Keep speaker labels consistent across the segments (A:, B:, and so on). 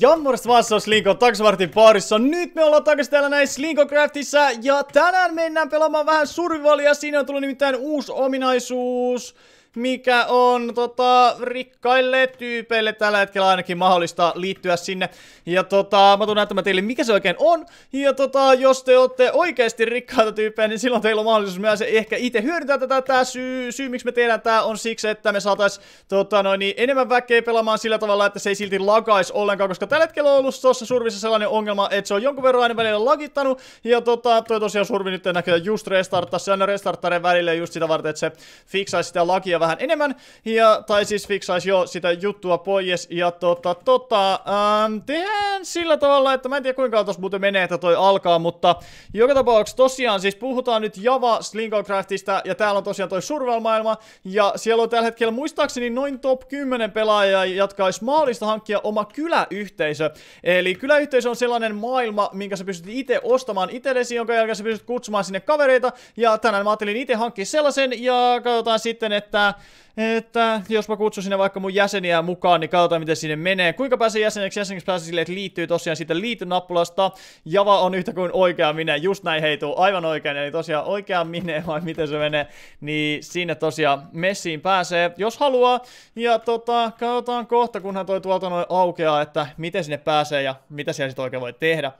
A: Ja morjesta vaan, se on Slinko Taksvartin parissa. Nyt me ollaan takaisin täällä näin Slinkocraftissa ja tänään mennään pelaamaan vähän survivalia. Siinä on tullut nimittäin uusi ominaisuus mikä on tota, rikkaille tyypeille tällä hetkellä ainakin mahdollista liittyä sinne. Ja tota, mä tulen näyttämään teille, mikä se oikein on. Ja tota, jos te olette oikeasti rikkaita tyyppejä, niin silloin teillä on mahdollisuus myös ehkä itse hyödyntää tätä. Tämä syy, syy, miksi me tehdään tämä on siksi, että me saatais tota, noin, niin enemmän väkeä pelaamaan sillä tavalla, että se ei silti lagaisi ollenkaan, koska tällä hetkellä on ollut tuossa survissa sellainen ongelma, että se on jonkun verran aina välillä lagittanut. Ja tota, toi tosiaan survi nyt näkyy just restarttaa, se aina restarttaren välillä just sitä varten, että se fiksaisi sitä lakia vähän enemmän, ja, tai siis fiksaisi jo sitä juttua pois, ja tota, tota, ähm, tehdään sillä tavalla, että mä en tiedä kuinka tuossa muuten menee, että toi alkaa, mutta joka tapauksessa tosiaan siis puhutaan nyt Java Slingocraftista, ja täällä on tosiaan toi survival-maailma, ja siellä on tällä hetkellä muistaakseni noin top 10 pelaajaa, jotka olisi mahdollista hankkia oma kyläyhteisö. Eli kyläyhteisö on sellainen maailma, minkä sä pystyt itse ostamaan itsellesi, jonka jälkeen sä pystyt kutsumaan sinne kavereita, ja tänään mä ajattelin itse hankkia sellaisen, ja katsotaan sitten, että että jos mä kutsun sinne vaikka mun jäseniä mukaan, niin katsotaan miten sinne menee. Kuinka pääsee jäseneksi? Jäseneksi pääsee silleen, että liittyy tosiaan siitä liitynappulasta. Java on yhtä kuin oikea minä, just näin heituu, aivan oikein. Eli tosiaan oikea minä, vai miten se menee, niin sinne tosiaan messiin pääsee, jos haluaa. Ja tota, katsotaan kohta, kunhan toi tuolta noin aukeaa, että miten sinne pääsee ja mitä siellä sitten oikein voi tehdä.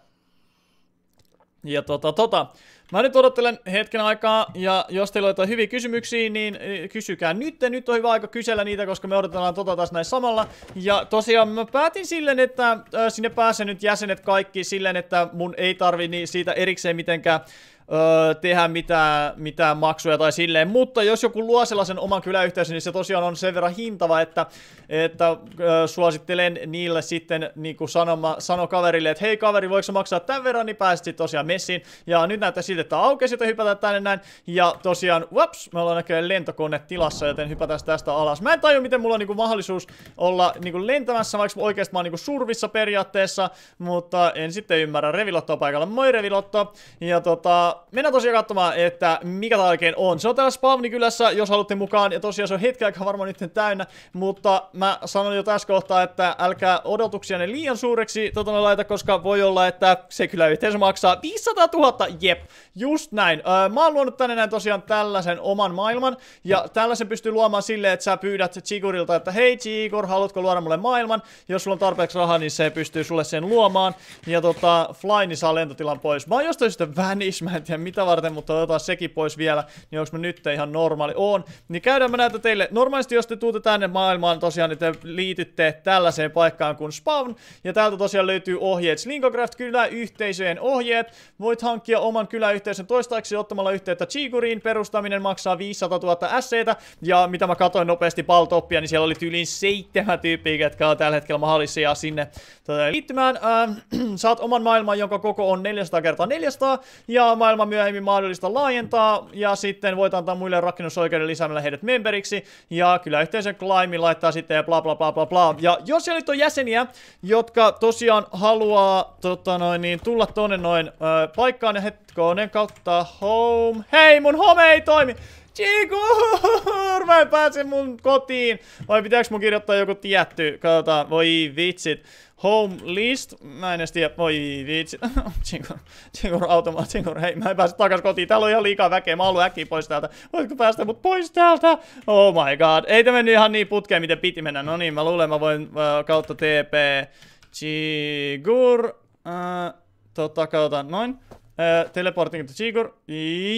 A: Ja tota, tota, Mä nyt odottelen hetken aikaa, ja jos teillä on jotain hyviä kysymyksiä, niin eh, kysykää nyt. Nyt on hyvä aika kysellä niitä, koska me odotellaan tota taas näin samalla. Ja tosiaan mä päätin silleen, että eh, sinne pääsee nyt jäsenet kaikki silleen, että mun ei tarvi niin siitä erikseen mitenkään öö, tehdä mitään, mitään maksuja tai silleen, mutta jos joku luo sellaisen oman kyläyhteisön, niin se tosiaan on sen verran hintava, että, että öö, suosittelen niille sitten niin kuin sanoma, sano kaverille, että hei kaveri, voiko maksaa tämän verran, niin pääsit tosiaan messiin, ja nyt näyttää siltä, että aukesi, joten hypätään tänne näin, ja tosiaan, whoops, me ollaan näköjään lentokone tilassa, joten hypätään tästä alas. Mä en tajua, miten mulla on niin kuin mahdollisuus olla niin kuin lentämässä, vaikka oikeasti mä oon niin kuin survissa periaatteessa, mutta en sitten ymmärrä. Revilotto on paikalla. Moi Revilotto! Ja tota, mennään tosiaan katsomaan, että mikä tää oikein on. Se on täällä kylässä, jos haluatte mukaan. Ja tosiaan se on hetki aikaa varmaan nyt täynnä. Mutta mä sanoin jo tässä kohtaa, että älkää odotuksia ne liian suureksi tota laita, koska voi olla, että se kyllä yhteensä maksaa 500 000. Jep, just näin. Öö, mä oon luonut tänne näin tosiaan tällaisen oman maailman. Ja tällaisen pystyy luomaan silleen, että sä pyydät Chigurilta, että hei Chigur, haluatko luoda mulle maailman? Jos sulla on tarpeeksi rahaa, niin se pystyy sulle sen luomaan. Ja tota, Fly niin saa lentotilan pois. Mä oon jostain syystä Vanish, mä en tiedä mitä varten, mutta otetaan sekin pois vielä, niin jos mä nyt ihan normaali on. Niin käydään mä näitä teille. Normaalisti jos te tuutte tänne maailmaan tosiaan, niin te liitytte tällaiseen paikkaan kuin spawn, ja täältä tosiaan löytyy ohjeet. Slinkocraft kyläyhteisöjen ohjeet. Voit hankkia oman kyläyhteisön toistaiseksi ottamalla yhteyttä Chiguriin. Perustaminen maksaa 500 000 SCtä, ja mitä mä katsoin nopeasti paltoppia, niin siellä oli yli seitsemän tyyppiä, jotka on tällä hetkellä mahdollisia sinne tota, liittymään. Ähm, saat oman maailman, jonka koko on 400 x 400 ja maailman maailma myöhemmin mahdollista laajentaa, ja sitten voit antaa muille rakennusoikeuden lisäämällä heidät memberiksi, ja kyllä yhteisön Climbin laittaa sitten ja bla bla bla bla bla. Ja jos siellä nyt on jäseniä, jotka tosiaan haluaa tota noin, niin, tulla tonne noin ö, paikkaan, ja niin hetkonen kautta home, hei mun home ei toimi! Chikur, mä en pääse mun kotiin. Vai pitääkö mun kirjoittaa joku tietty? Katsotaan, voi vitsit. Home list, mä en edes tiedä, voi vitsit. Chikur, Chikur, automaat, Chikur, hei, mä en pääse takas kotiin. Täällä on ihan liikaa väkeä, mä haluan äkkiä pois täältä. Voitko päästä mut pois täältä? Oh my god, ei tämä mennyt ihan niin putkeen, miten piti mennä. No niin, mä luulen, mä voin äh, kautta TP. Chigur, äh, tota, katsotaan, noin. Eh, teleporting to Chigur.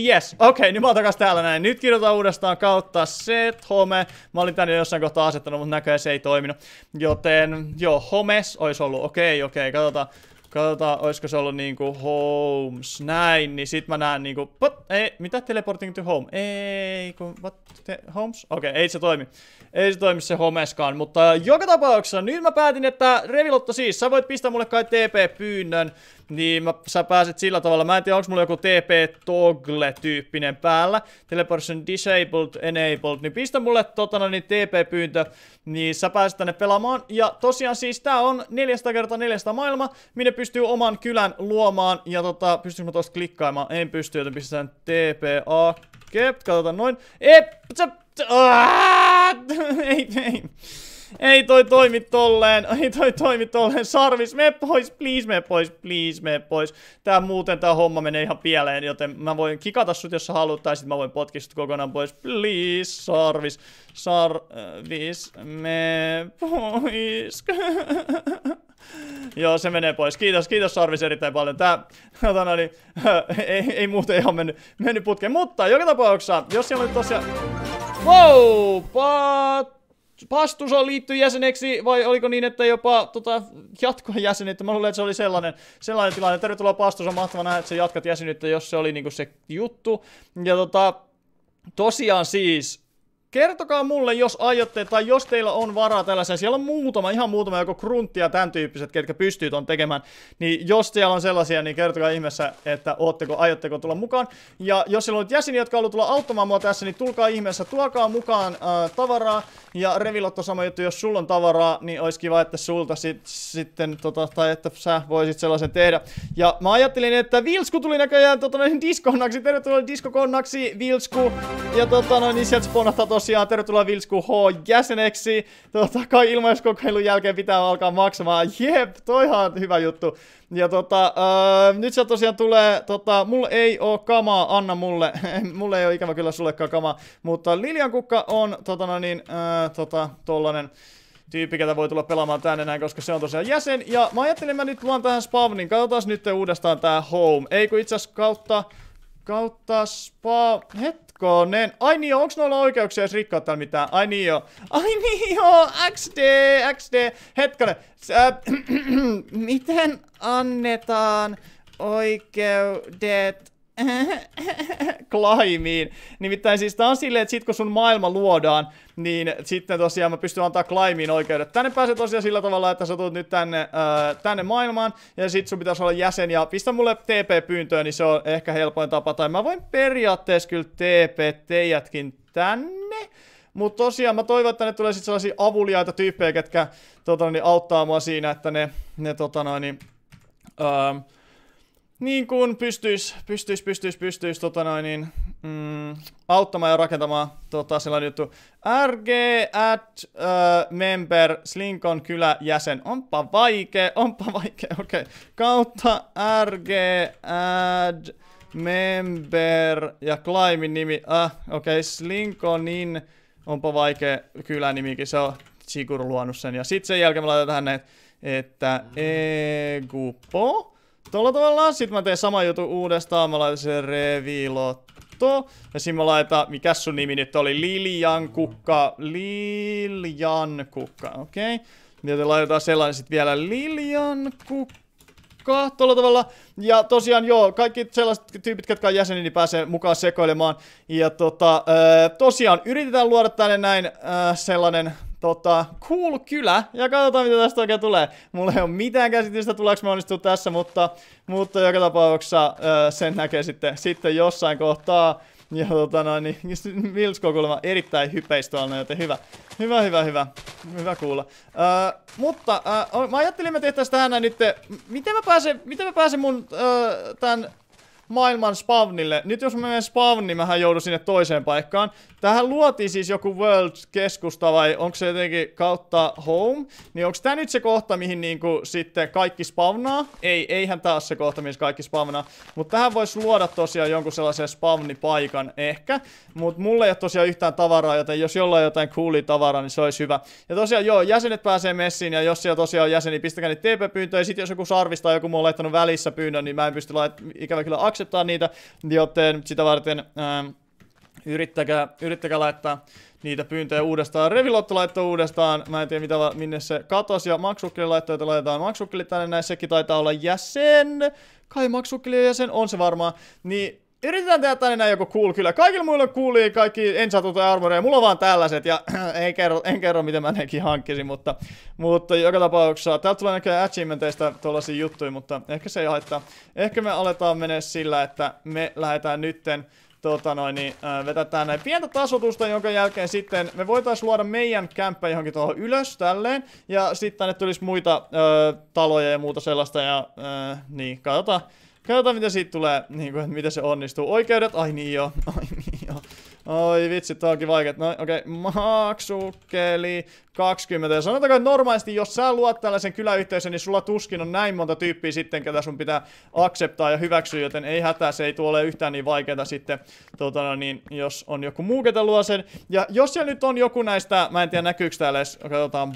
A: Yes. Okei, okay, niin mä oon takas täällä näin. Nyt kirjoitan uudestaan kautta set home. Mä olin tänne jossain kohtaa asettanut, mutta näköjään se ei toiminut. Joten, joo, homes olisi ollut. Okei, okay, okei, okay, katsotaan. Katsotaan, olisiko se ollut niinku homes, näin, niin sit mä näen niinku, what? Ei, mitä teleporting to home? Ei, kun, what, te, homes? Okei, okay, ei se toimi. Ei se toimi se homeskaan, mutta äh, joka tapauksessa nyt mä päätin, että Revilotto siis, sä voit pistää mulle kai TP-pyynnön niin mä, sä pääset sillä tavalla, mä en tiedä onko mulla joku TP Toggle tyyppinen päällä, Teleportation Disabled, Enabled, niin pistä mulle totana niin TP-pyyntö, niin sä pääset tänne pelaamaan, ja tosiaan siis tää on 400 kertaa 400 maailma, minne pystyy oman kylän luomaan, ja tota, pystyykö mä tosta klikkaamaan, en pysty, joten pistetään TPA, kep, katsotaan noin, Ei, ei, ei. Ei toi toimi tolleen, ei toi toimi tolleen. Sarvis, me pois, please, me pois, please, me pois. Tää muuten tää homma menee ihan pieleen, joten mä voin kikata sut, jos sä haluut, tai sit mä voin potkia kokonaan pois. Please, Sarvis, Sarvis, me pois. Joo, se menee pois. Kiitos, kiitos Sarvis erittäin paljon. Tää, no, no niin, ei, ei muuten ihan mennyt, mennyt putkeen. Mutta joka tapauksessa, jos siellä on tosiaan... Wow, but on liitty jäseneksi, vai oliko niin, että jopa tota, jatkoa jäsenyyttä? Mä luulen, että se oli sellainen, sellainen tilanne. Tervetuloa on mahtava nähdä, että sä jatkat jäsenyyttä, jos se oli niinku se juttu. Ja tota, tosiaan siis, Kertokaa mulle, jos aiotte tai jos teillä on varaa tällaisen. Siellä on muutama, ihan muutama, joko kruntti ja tämän tyyppiset, ketkä pystyy on tekemään. Niin jos siellä on sellaisia, niin kertokaa ihmeessä, että ootteko, aiotteko tulla mukaan. Ja jos siellä on jäseniä, jotka haluaa tulla auttamaan mua tässä, niin tulkaa ihmeessä, tuokaa mukaan äh, tavaraa. Ja Revilotto sama juttu, jos sulla on tavaraa, niin olisi kiva, että sulta sit, sitten, tota, tai että sä voisit sellaisen tehdä. Ja mä ajattelin, että Vilsku tuli näköjään tota, diskonnaksi. Tervetuloa diskokonnaksi Vilsku. Ja tota, no, niin sieltä spawnahtaa tuossa tosiaan tervetuloa Vilsku H jäseneksi. Tota, kai ilmaiskokeilun jälkeen pitää alkaa maksamaan. Jep, toihan hyvä juttu. Ja tota, öö, nyt se tosiaan tulee, tota, mulla ei oo kamaa, anna mulle. mulle ei oo ikävä kyllä sullekaan kamaa. Mutta Lilian Kukka on tota, no niin, öö, tota, tollanen tyyppi, ketä voi tulla pelaamaan tänne näin, koska se on tosiaan jäsen. Ja mä ajattelin, mä nyt luon tähän spawnin. Katsotaan nyt uudestaan tää home. Ei kun itse asiassa kautta, kautta spawn... Het, Hetkonen. Ai niin onks noilla oikeuksia edes rikkoa täällä mitään? Ai niin joo. Ai niin joo, XD, XD. Hetkonen. Äh, miten annetaan oikeudet klaimiin. Nimittäin siis tää on silleen, että sit kun sun maailma luodaan, niin sitten tosiaan mä pystyn antaa klaimiin oikeudet. Tänne pääsee tosiaan sillä tavalla, että sä tulet nyt tänne, äh, tänne maailmaan, ja sit sun pitäisi olla jäsen, ja pistä mulle TP-pyyntöön, niin se on ehkä helpoin tapa. Tai mä voin periaatteessa kyllä TP teijätkin tänne, mutta tosiaan mä toivon, että ne tulee sit sellaisia avuliaita tyyppejä, ketkä totani, niin, auttaa mua siinä, että ne, ne totani, noin, öö, niin kuin pystyis, pystyis, pystyis, pystyis tota noin, niin, mm, auttamaan ja rakentamaan tota, sellainen juttu. RG at uh, member Slinkon kylä jäsen. Onpa vaikea, onpa vaikea, okei. Okay. Kautta RG add member ja Climin nimi. Ah, okei, okay. Slinkonin. Onpa vaikea nimikin, se on Sigur luonut sen. Ja sitten sen jälkeen me laitetaan tänne, että Egupo Tuolla tavalla sit mä teen sama juttu uudestaan. Mä laitan sen revilotto. Ja siinä mä laitan, mikä sun nimi nyt oli? Lilian kukka. Lilian kukka, okei. Okay. Joten laitetaan sellainen sit vielä Lilian kukka tuolla tavalla. Ja tosiaan joo, kaikki sellaiset tyypit, jotka on jäseni, niin pääsee mukaan sekoilemaan. Ja tota, tosiaan yritetään luoda tänne näin sellainen tota, cool kylä, ja katsotaan mitä tästä oikein tulee. Mulla ei ole mitään käsitystä, tuleeko mä onnistua tässä, mutta, mutta joka tapauksessa öö, sen näkee sitten, sitten jossain kohtaa. Ja tota noin, niin Vilsko niin kuulemma erittäin hypeistualna, joten hyvä. Hyvä, hyvä, hyvä. Hyvä kuulla. Öö, mutta öö, mä ajattelin, että tehtäisiin tähän nyt, miten mä pääsen, miten mä pääsen mun öö, tämän maailman spawnille. Nyt jos mä menen spawniin, niin mähän joudun sinne toiseen paikkaan. Tähän luotiin siis joku World-keskusta vai onko se jotenkin kautta home? Niin onko tää nyt se kohta, mihin niinku sitten kaikki spawnaa? Ei, eihän taas se kohta, missä kaikki spawnaa. Mutta tähän voisi luoda tosiaan jonkun sellaisen spawnipaikan ehkä. mutta mulle ei ole tosiaan yhtään tavaraa, joten jos jollain jotain coolia tavaraa, niin se olisi hyvä. Ja tosiaan joo, jäsenet pääsee messiin ja jos siellä tosiaan on jäseni, pistäkää niitä TP-pyyntöjä. Sitten jos joku sarvista joku mulla on laittanut välissä pyynnön, niin mä en pysty laittamaan ikävä kyllä maksettaa niitä, joten sitä varten ää, ähm, yrittäkää, yrittäkää laittaa niitä pyyntöjä uudestaan. Revilotto laittoi uudestaan, mä en tiedä mitä, minne se katosi, ja maksukkeli laittoi, että laitetaan maksukkeli tänne, näin sekin taitaa olla jäsen, kai maksukkeli jäsen, on se varmaan, niin Yritetään tehdä tänne näin joku cool kyllä. Kaikilla muilla kuuli kaikki ensatut armoreja. Mulla on vaan tällaiset ja en, kerro, en kerro miten mä nekin hankkisin, mutta, mutta joka tapauksessa. Täältä tulee näköjään achievementeista tuollaisia juttuja, mutta ehkä se ei haittaa. Ehkä me aletaan mennä sillä, että me lähdetään nytten tota noin, niin, vetetään näin pientä tasotusta, jonka jälkeen sitten me voitais luoda meidän kämppä johonkin tuohon ylös tälleen, ja sitten tänne tulisi muita ö, taloja ja muuta sellaista, ja ö, niin, katsotaan. Katsotaan mitä siitä tulee, niin kuin, että miten se onnistuu. Oikeudet, ai niin joo, ai niin joo. Oi vitsi, tää onkin vaikeet. No okei, okay. maksukeli. 20. Ja sanotaanko, että normaalisti, jos sä luot tällaisen kyläyhteisön, niin sulla tuskin on näin monta tyyppiä sitten, ketä sun pitää akseptaa ja hyväksyä, joten ei hätää, se ei tule ole yhtään niin vaikeaa sitten, tota, no niin, jos on joku muu, ketä luo sen. Ja jos siellä nyt on joku näistä, mä en tiedä näkyykö täällä edes, katsotaan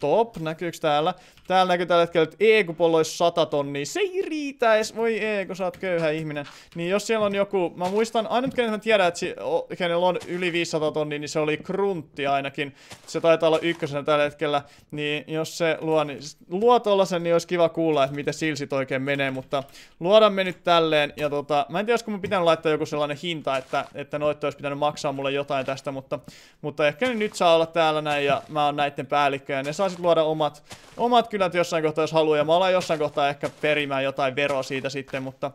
A: top, näkyykö täällä? Täällä näkyy tällä hetkellä, että EU-pollo olisi 100 tonnia, se ei riitä edes, voi ei, kun sä oot köyhä ihminen. Niin jos siellä on joku, mä muistan, ainut kenen mä tiedän, että si, kenellä on yli 500 tonnia, niin se oli Kruntti ainakin. Se taitaa olla ykkösenä tällä hetkellä, niin jos se luo, niin, luo tollasen, niin olisi kiva kuulla, että miten silsit oikein menee, mutta luodaan me nyt tälleen, ja tota, mä en tiedä, olisiko mun pitänyt laittaa joku sellainen hinta, että, että noitto olisi pitänyt maksaa mulle jotain tästä, mutta, mutta ehkä ne nyt saa olla täällä näin, ja mä oon näiden päällikkö, ja ne saa sitten luoda omat, omat kylät jossain kohtaa, jos haluaa, ja mä alan jossain kohtaa ehkä perimään jotain veroa siitä sitten, mutta,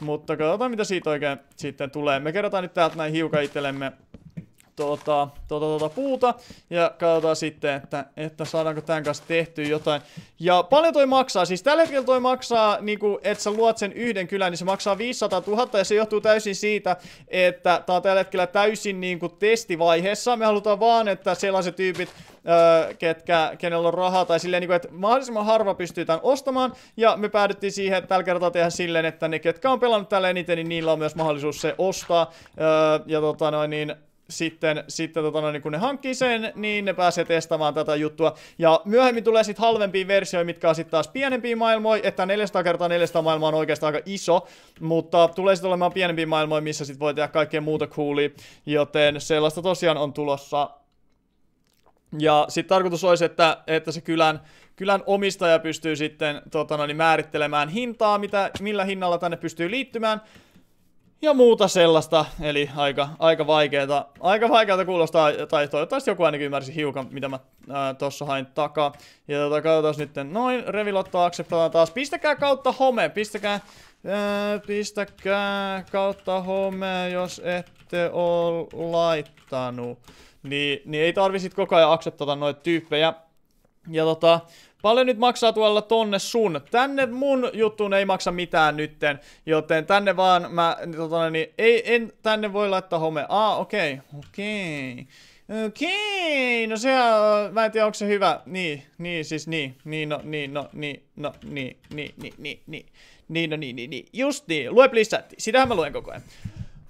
A: mutta katsotaan, mitä siitä oikein sitten tulee. Me kerrotaan nyt täältä näin hiukan itsellemme tuota, tuota, tuota puuta ja katsotaan sitten, että, että saadaanko tämän kanssa tehtyä jotain. Ja paljon toi maksaa, siis tällä hetkellä toi maksaa, niinku, että sä luot sen yhden kylän, niin se maksaa 500 000 ja se johtuu täysin siitä, että tää on tällä hetkellä täysin niinku testivaiheessa. Me halutaan vaan, että sellaiset tyypit, öö, ketkä, kenellä on rahaa tai silleen, niinku, että mahdollisimman harva pystyy tämän ostamaan ja me päädyttiin siihen, että tällä kertaa tehdä silleen, että ne ketkä on pelannut täällä eniten, niin niillä on myös mahdollisuus se ostaa öö, ja tota noin niin sitten, sitten totona, niin kun ne hankkii sen, niin ne pääsee testaamaan tätä juttua. Ja myöhemmin tulee sitten halvempia versioita, mitkä on sitten taas pienempiä maailmoja, että 400 kertaa 400 maailma on oikeastaan aika iso, mutta tulee sitten olemaan pienempiä maailmoja, missä sitten voi tehdä kaikkea muuta coolia, joten sellaista tosiaan on tulossa. Ja sitten tarkoitus olisi, että, että se kylän, kylän omistaja pystyy sitten totona, niin määrittelemään hintaa, mitä, millä hinnalla tänne pystyy liittymään, ja muuta sellaista, eli aika, aika vaikeata, aika vaikealta kuulostaa, tai toivottavasti joku ainakin ymmärsi hiukan, mitä mä ää, tossa hain takaa. Ja tota, katsotaan sitten, noin, revilottaa, akseptataan taas, pistäkää kautta home, pistäkää, ää, pistäkää kautta home, jos ette ole laittanut. Niin, niin ei tarvi sit koko ajan akseptata noita tyyppejä. Ja tota, Paljon nyt maksaa tuolla tonne sun. Tänne mun juttuun ei maksa mitään nytten, joten tänne vaan mä, niin tota, niin, ei, en tänne voi laittaa home. Ah, okei, okay. okei. Okay. Okei, okay. no se mä en tiedä onko se hyvä. Niin, niin, siis niin, niin, no, niin, no, niin, no, niin, niin, niin, niin, niin, niin, no, niin, niin, niin, just niin, lue please chatti. Sitähän mä luen koko ajan.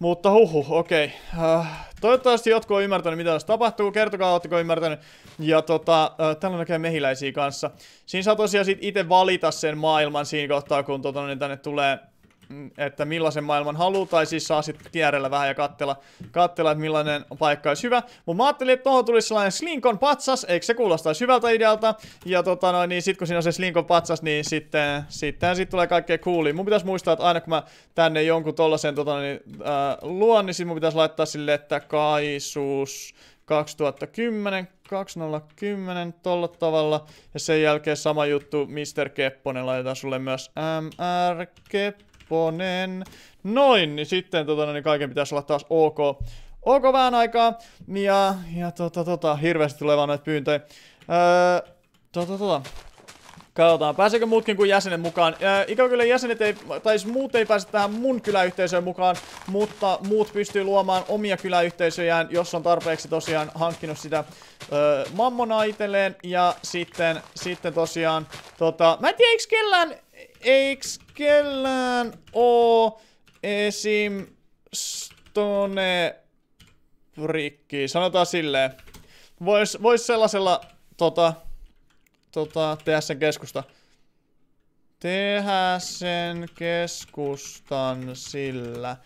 A: Mutta huhu, okei. Okay. Uh, äh, toivottavasti jotkut on ymmärtänyt, mitä tässä tapahtuu. Kertokaa, oletteko ymmärtänyt. Ja tota, uh, täällä näkee mehiläisiä kanssa. Siinä saa tosiaan sit itse valita sen maailman siinä kohtaa, kun tota, niin tänne tulee että millaisen maailman haluaa, tai siis saa sitten kierrellä vähän ja kattella, kattella että millainen paikka olisi hyvä. Mutta mä ajattelin, että tuohon tulisi sellainen slinkon patsas, eikö se kuulostaisi hyvältä idealta, ja tota noin, niin sitten kun siinä on se slinkon patsas, niin sitten, sitten sit tulee kaikkea coolia. Mun pitäisi muistaa, että aina kun mä tänne jonkun tollasen tota niin, äh, luon, niin sit mun pitäisi laittaa sille, että kaisuus 2010, 2010 tolla tavalla. Ja sen jälkeen sama juttu Mr. Kepponen laitetaan sulle myös MR Kepponen Nepponen. Noin, niin sitten tota, no niin kaiken pitäisi olla taas ok. Ok vähän aikaa. Ja, ja tota, tota, hirveästi tulee vaan näitä pyyntöjä. Öö, tota, tota. Katsotaan, pääseekö muutkin kuin jäsenet mukaan. Äh, ikävä kyllä jäsenet ei, tai siis muut ei pääse tähän mun kyläyhteisöön mukaan, mutta muut pystyy luomaan omia kyläyhteisöjään, jos on tarpeeksi tosiaan hankkinut sitä öö, mammona itselleen. Ja sitten, sitten tosiaan, tota, mä en tiedä, eikö kellään eiks kellään oo esim. stone rikki? Sanotaan silleen. Vois, vois sellaisella tota, tota, tehdä sen keskusta. Tehdä sen keskustan sillä.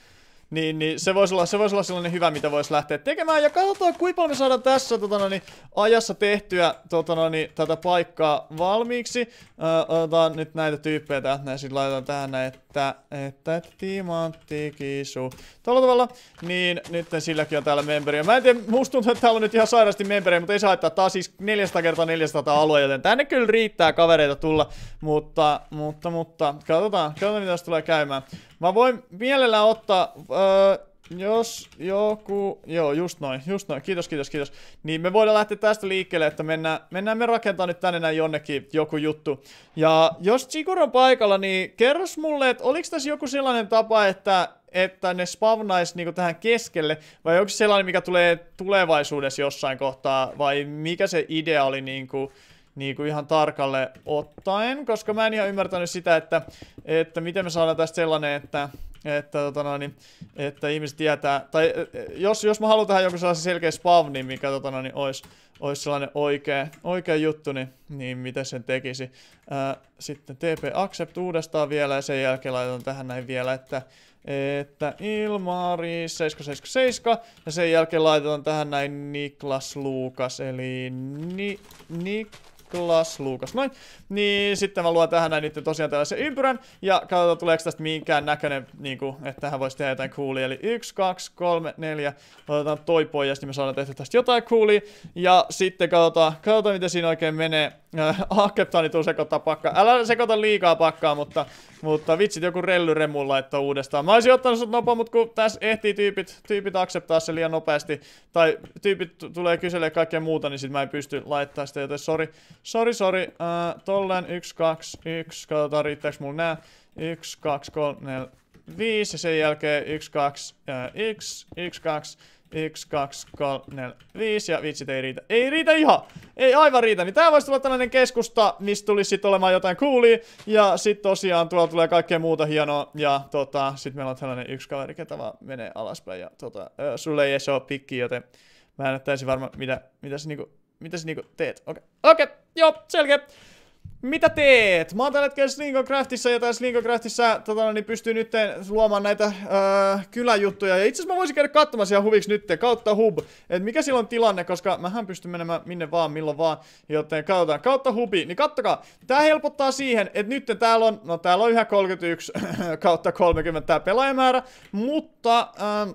A: Niin, niin se voisi olla, se vois olla sellainen hyvä, mitä voisi lähteä tekemään. Ja katsotaan, kuinka paljon me saadaan tässä tota niin, ajassa tehtyä tota niin, tätä paikkaa valmiiksi. Ö, otetaan nyt näitä tyyppejä tähän, ja sitten laitetaan tähän että että, että kisu Tällä tavalla, niin nyt silläkin on täällä memberiä. Mä en tiedä, musta tuntuu, että täällä on nyt ihan sairaasti memberiä, mutta ei saa haittaa. Tää on siis 400 kertaa 400 alue, joten tänne kyllä riittää kavereita tulla. Mutta, mutta, mutta, katsotaan, katsotaan mitä tässä tulee käymään. Mä voin mielellään ottaa... Ö, Öö, jos joku... Joo, just noin, just noin. Kiitos, kiitos, kiitos. Niin me voidaan lähteä tästä liikkeelle, että mennään, mennään me rakentamaan nyt tänne näin jonnekin joku juttu. Ja jos Chikur on paikalla, niin kerros mulle, että oliko tässä joku sellainen tapa, että että ne spavnais niinku tähän keskelle, vai onko se sellainen, mikä tulee tulevaisuudessa jossain kohtaa, vai mikä se idea oli niinku, niin kuin ihan tarkalle ottaen, koska mä en ihan ymmärtänyt sitä, että, että miten me saadaan tästä sellainen, että, että, totana, niin, että ihmiset tietää, tai e, e, jos, jos mä haluan tähän joku sellaisen selkeä spavnin, niin mikä totana, niin olisi olisi sellainen oikea, oikea juttu, niin, niin miten sen tekisi. Ää, sitten TP Accept uudestaan vielä ja sen jälkeen laitan tähän näin vielä, että, että Ilmari 777 ja sen jälkeen laitetaan tähän näin Niklas Luukas, eli ni, Niklas Niklas lukas, noin. Niin sitten mä luon tähän näin nyt tosiaan tällaisen ympyrän, ja katsotaan tuleeko tästä minkään näköinen, niin kuin, että tähän voisi tehdä jotain coolia. Eli 1, 2, 3, 4, otetaan toi pois, ja sitten niin me saadaan tehdä tästä jotain coolia, ja sitten katsotaan, katsotaan miten siinä oikein menee. Äh, Akeptaani tuu sekoittaa pakkaa. Älä sekoita liikaa pakkaa, mutta, mutta vitsit, joku remulla että uudestaan. Mä olisin ottanut sut nopo, mutta kun tässä ehtii tyypit, tyypit akseptaa se liian nopeasti, tai tyypit tulee kyselemään kaikkea muuta, niin sit mä en pysty laittaa sitä, joten sori, Sori, sori. Uh, tolleen 1, 2, 1. Katsotaan riittääkö mulla nää. 1, 2, 3, 4, 5. Ja sen jälkeen 1, 2, 1, 1, 2, 1, 2, 3, 4, 5. Ja vitsit ei riitä. Ei riitä ihan! Ei aivan riitä. Niin tää voisi tulla tällainen keskusta, mistä tulisi sitten olemaan jotain coolia. Ja sit tosiaan tuolla tulee kaikkea muuta hienoa. Ja tota, sit meillä on tällainen yksi kaveri, ketä vaan menee alaspäin. Ja tota, äh, sulle ei se oo pikki, joten mä en näyttäisi varmaan, mitä, mitä se niinku mitä sä niinku teet? Okei, okay. okay. joo, selkeä. Mitä teet? Mä oon tällä hetkellä Slingograftissa ja tässä Slingograftissa tota, no, niin pystyy nyt luomaan näitä öö, kyläjuttuja. Ja itse asiassa mä voisin käydä katsomaan siellä huviksi nyt kautta hub. Et mikä sillä on tilanne, koska mähän pystyn menemään minne vaan, milloin vaan. Joten katsotaan kautta hubi. Niin kattokaa, tää helpottaa siihen, että nyt täällä on, no täällä on yhä 31 kautta 30 tää pelaajamäärä. Mutta... Öö,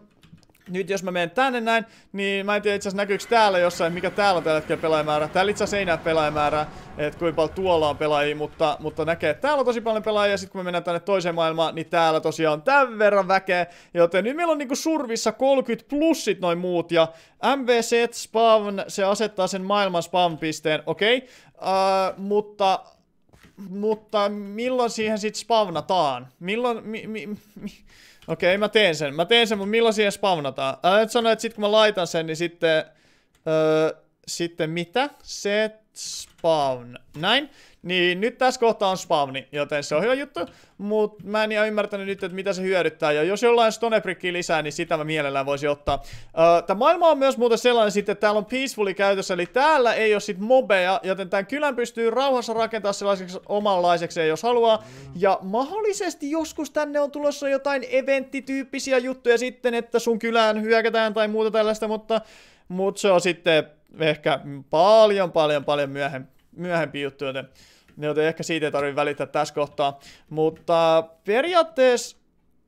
A: nyt jos mä menen tänne näin, niin mä en tiedä itseasiassa näkyykö täällä jossain, mikä täällä on tällä hetkellä pelaajamäärä. Täällä itse asiassa ei näe pelaajamäärää, että kuinka paljon tuolla on pelaajia, mutta, mutta näkee, että täällä on tosi paljon pelaajia. Sitten kun me mennään tänne toiseen maailmaan, niin täällä tosiaan on tämän verran väkeä. Joten nyt meillä on niinku survissa 30 plussit noin muut, ja MVC spawn, se asettaa sen maailman spawn-pisteen, okei. Okay. Uh, äh, mutta mutta milloin siihen sitten spawnataan? Milloin, mi, mi, mi, Okei, okay, mä teen sen. Mä teen sen, mutta milloin siihen spawnataan? Älä nyt sano, että sit kun mä laitan sen, niin sitten... Öö, sitten mitä? Set spawn. Näin. Niin nyt tässä kohtaa on spawni, joten se on hyvä juttu. Mut mä en ihan ymmärtänyt nyt, että mitä se hyödyttää. Ja jos jollain stonebrickia lisää, niin sitä mä mielellään voisin ottaa. Öö, Tämä maailma on myös muuten sellainen sitten, että täällä on peacefully käytössä. Eli täällä ei ole sit mobeja, joten tämän kylän pystyy rauhassa rakentaa sellaiseksi omanlaiseksi, jos haluaa. Ja mahdollisesti joskus tänne on tulossa jotain eventtityyppisiä juttuja sitten, että sun kylään hyökätään tai muuta tällaista, mutta... Mut se on sitten ehkä paljon, paljon, paljon myöhempi, myöhempi juttu, joten joten ehkä siitä ei tarvitse välittää tässä kohtaa. Mutta periaatteessa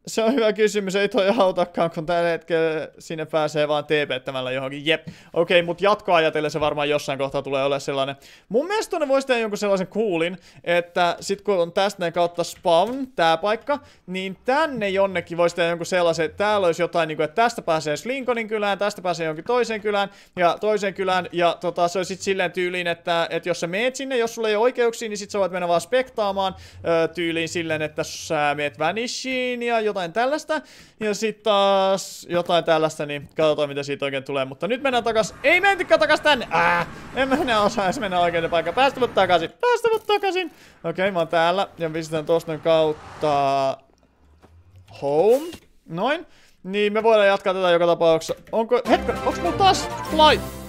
A: se on hyvä kysymys, ei toi autakaan, kun tällä hetkellä sinne pääsee vaan TP-tämällä johonkin. Jep, okei, okay, mutta jatkoa ajatellen se varmaan jossain kohtaa tulee olemaan sellainen. Mun mielestä ne voisi tehdä jonkun sellaisen kuulin, että sit kun on tästä näin kautta spawn, tää paikka, niin tänne jonnekin voisi tehdä jonkun sellaisen, että täällä olisi jotain, niin kuin, että tästä pääsee Slinkonin kylään, tästä pääsee jonkin toiseen kylään ja toiseen kylään. Ja tota, se on sitten silleen tyyliin, että, että jos sä meet sinne, jos sulla ei ole oikeuksia, niin sit sä voit mennä vaan spektaamaan tyyliin silleen, että sä meet vanishiin ja jotain tällaista. Ja sitten taas jotain tällaista, niin katsotaan mitä siitä oikein tulee. Mutta nyt mennään takas. Ei mentykään takas tänne! Ää! En mä enää osaa edes mennä oikein paikkaan. Päästä mut takaisin! Päästä mut takaisin! Okei, okay, mä oon täällä. Ja pistetään tosta kautta... Home. Noin. Niin me voidaan jatkaa tätä joka tapauksessa. Onko... Hetken, onks mulla taas flight?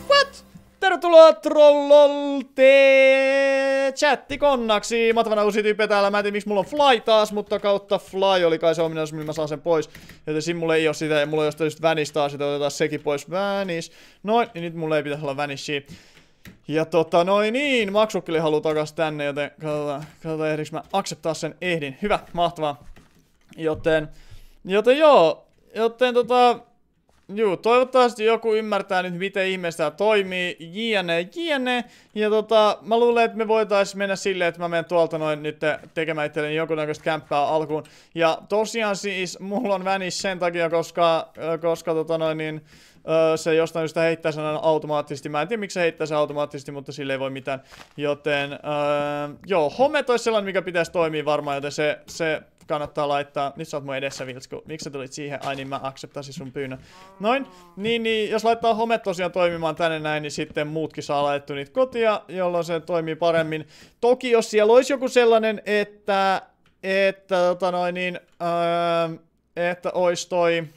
A: Tervetuloa Trollolteen chattikonnaksi. Matvana uusi tyyppi täällä. Mä en tiedä miksi mulla on Fly taas, mutta kautta Fly oli kai se ominaisuus, millä mä saan sen pois. Joten siinä mulla ei ole sitä ja mulla ei ole sitä taas, että otetaan sekin pois. vänis. Noin, niin nyt mulla ei pitäisi olla Vanishia. Ja tota noin niin, maksukkeli haluaa takas tänne, joten katsotaan, katsotaan ehdinkö mä akseptaa sen. Ehdin. Hyvä, mahtavaa. Joten, joten joo, joten tota, Juu, toivottavasti joku ymmärtää nyt, miten ihmeessä toimii, jne, jne. Ja tota, mä luulen, että me voitaisiin mennä silleen, että mä menen tuolta noin nyt tekemään itselleni jonkunnäköistä kämppää alkuun. Ja tosiaan siis, mulla on vänis sen takia, koska, koska tota noin niin, se jostain syystä heittää sen automaattisesti. Mä en tiedä, miksi se heittää sen automaattisesti, mutta sille ei voi mitään. Joten, öö, joo, home olisi sellainen, mikä pitäisi toimia varmaan, joten se, se kannattaa laittaa. Nyt sä oot mun edessä, Vilsku. Miksi sä tulit siihen? Ai niin, mä akseptasin sun pyynnön. Noin. Niin, niin, jos laittaa home tosiaan toimimaan tänne näin, niin sitten muutkin saa laitettu niitä kotia, jolloin se toimii paremmin. Toki jos siellä olisi joku sellainen, että... Että tota noin niin... Öö, että ois toi...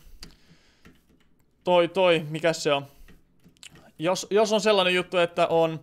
A: Toi toi, mikä se on? Jos, jos on sellainen juttu, että on...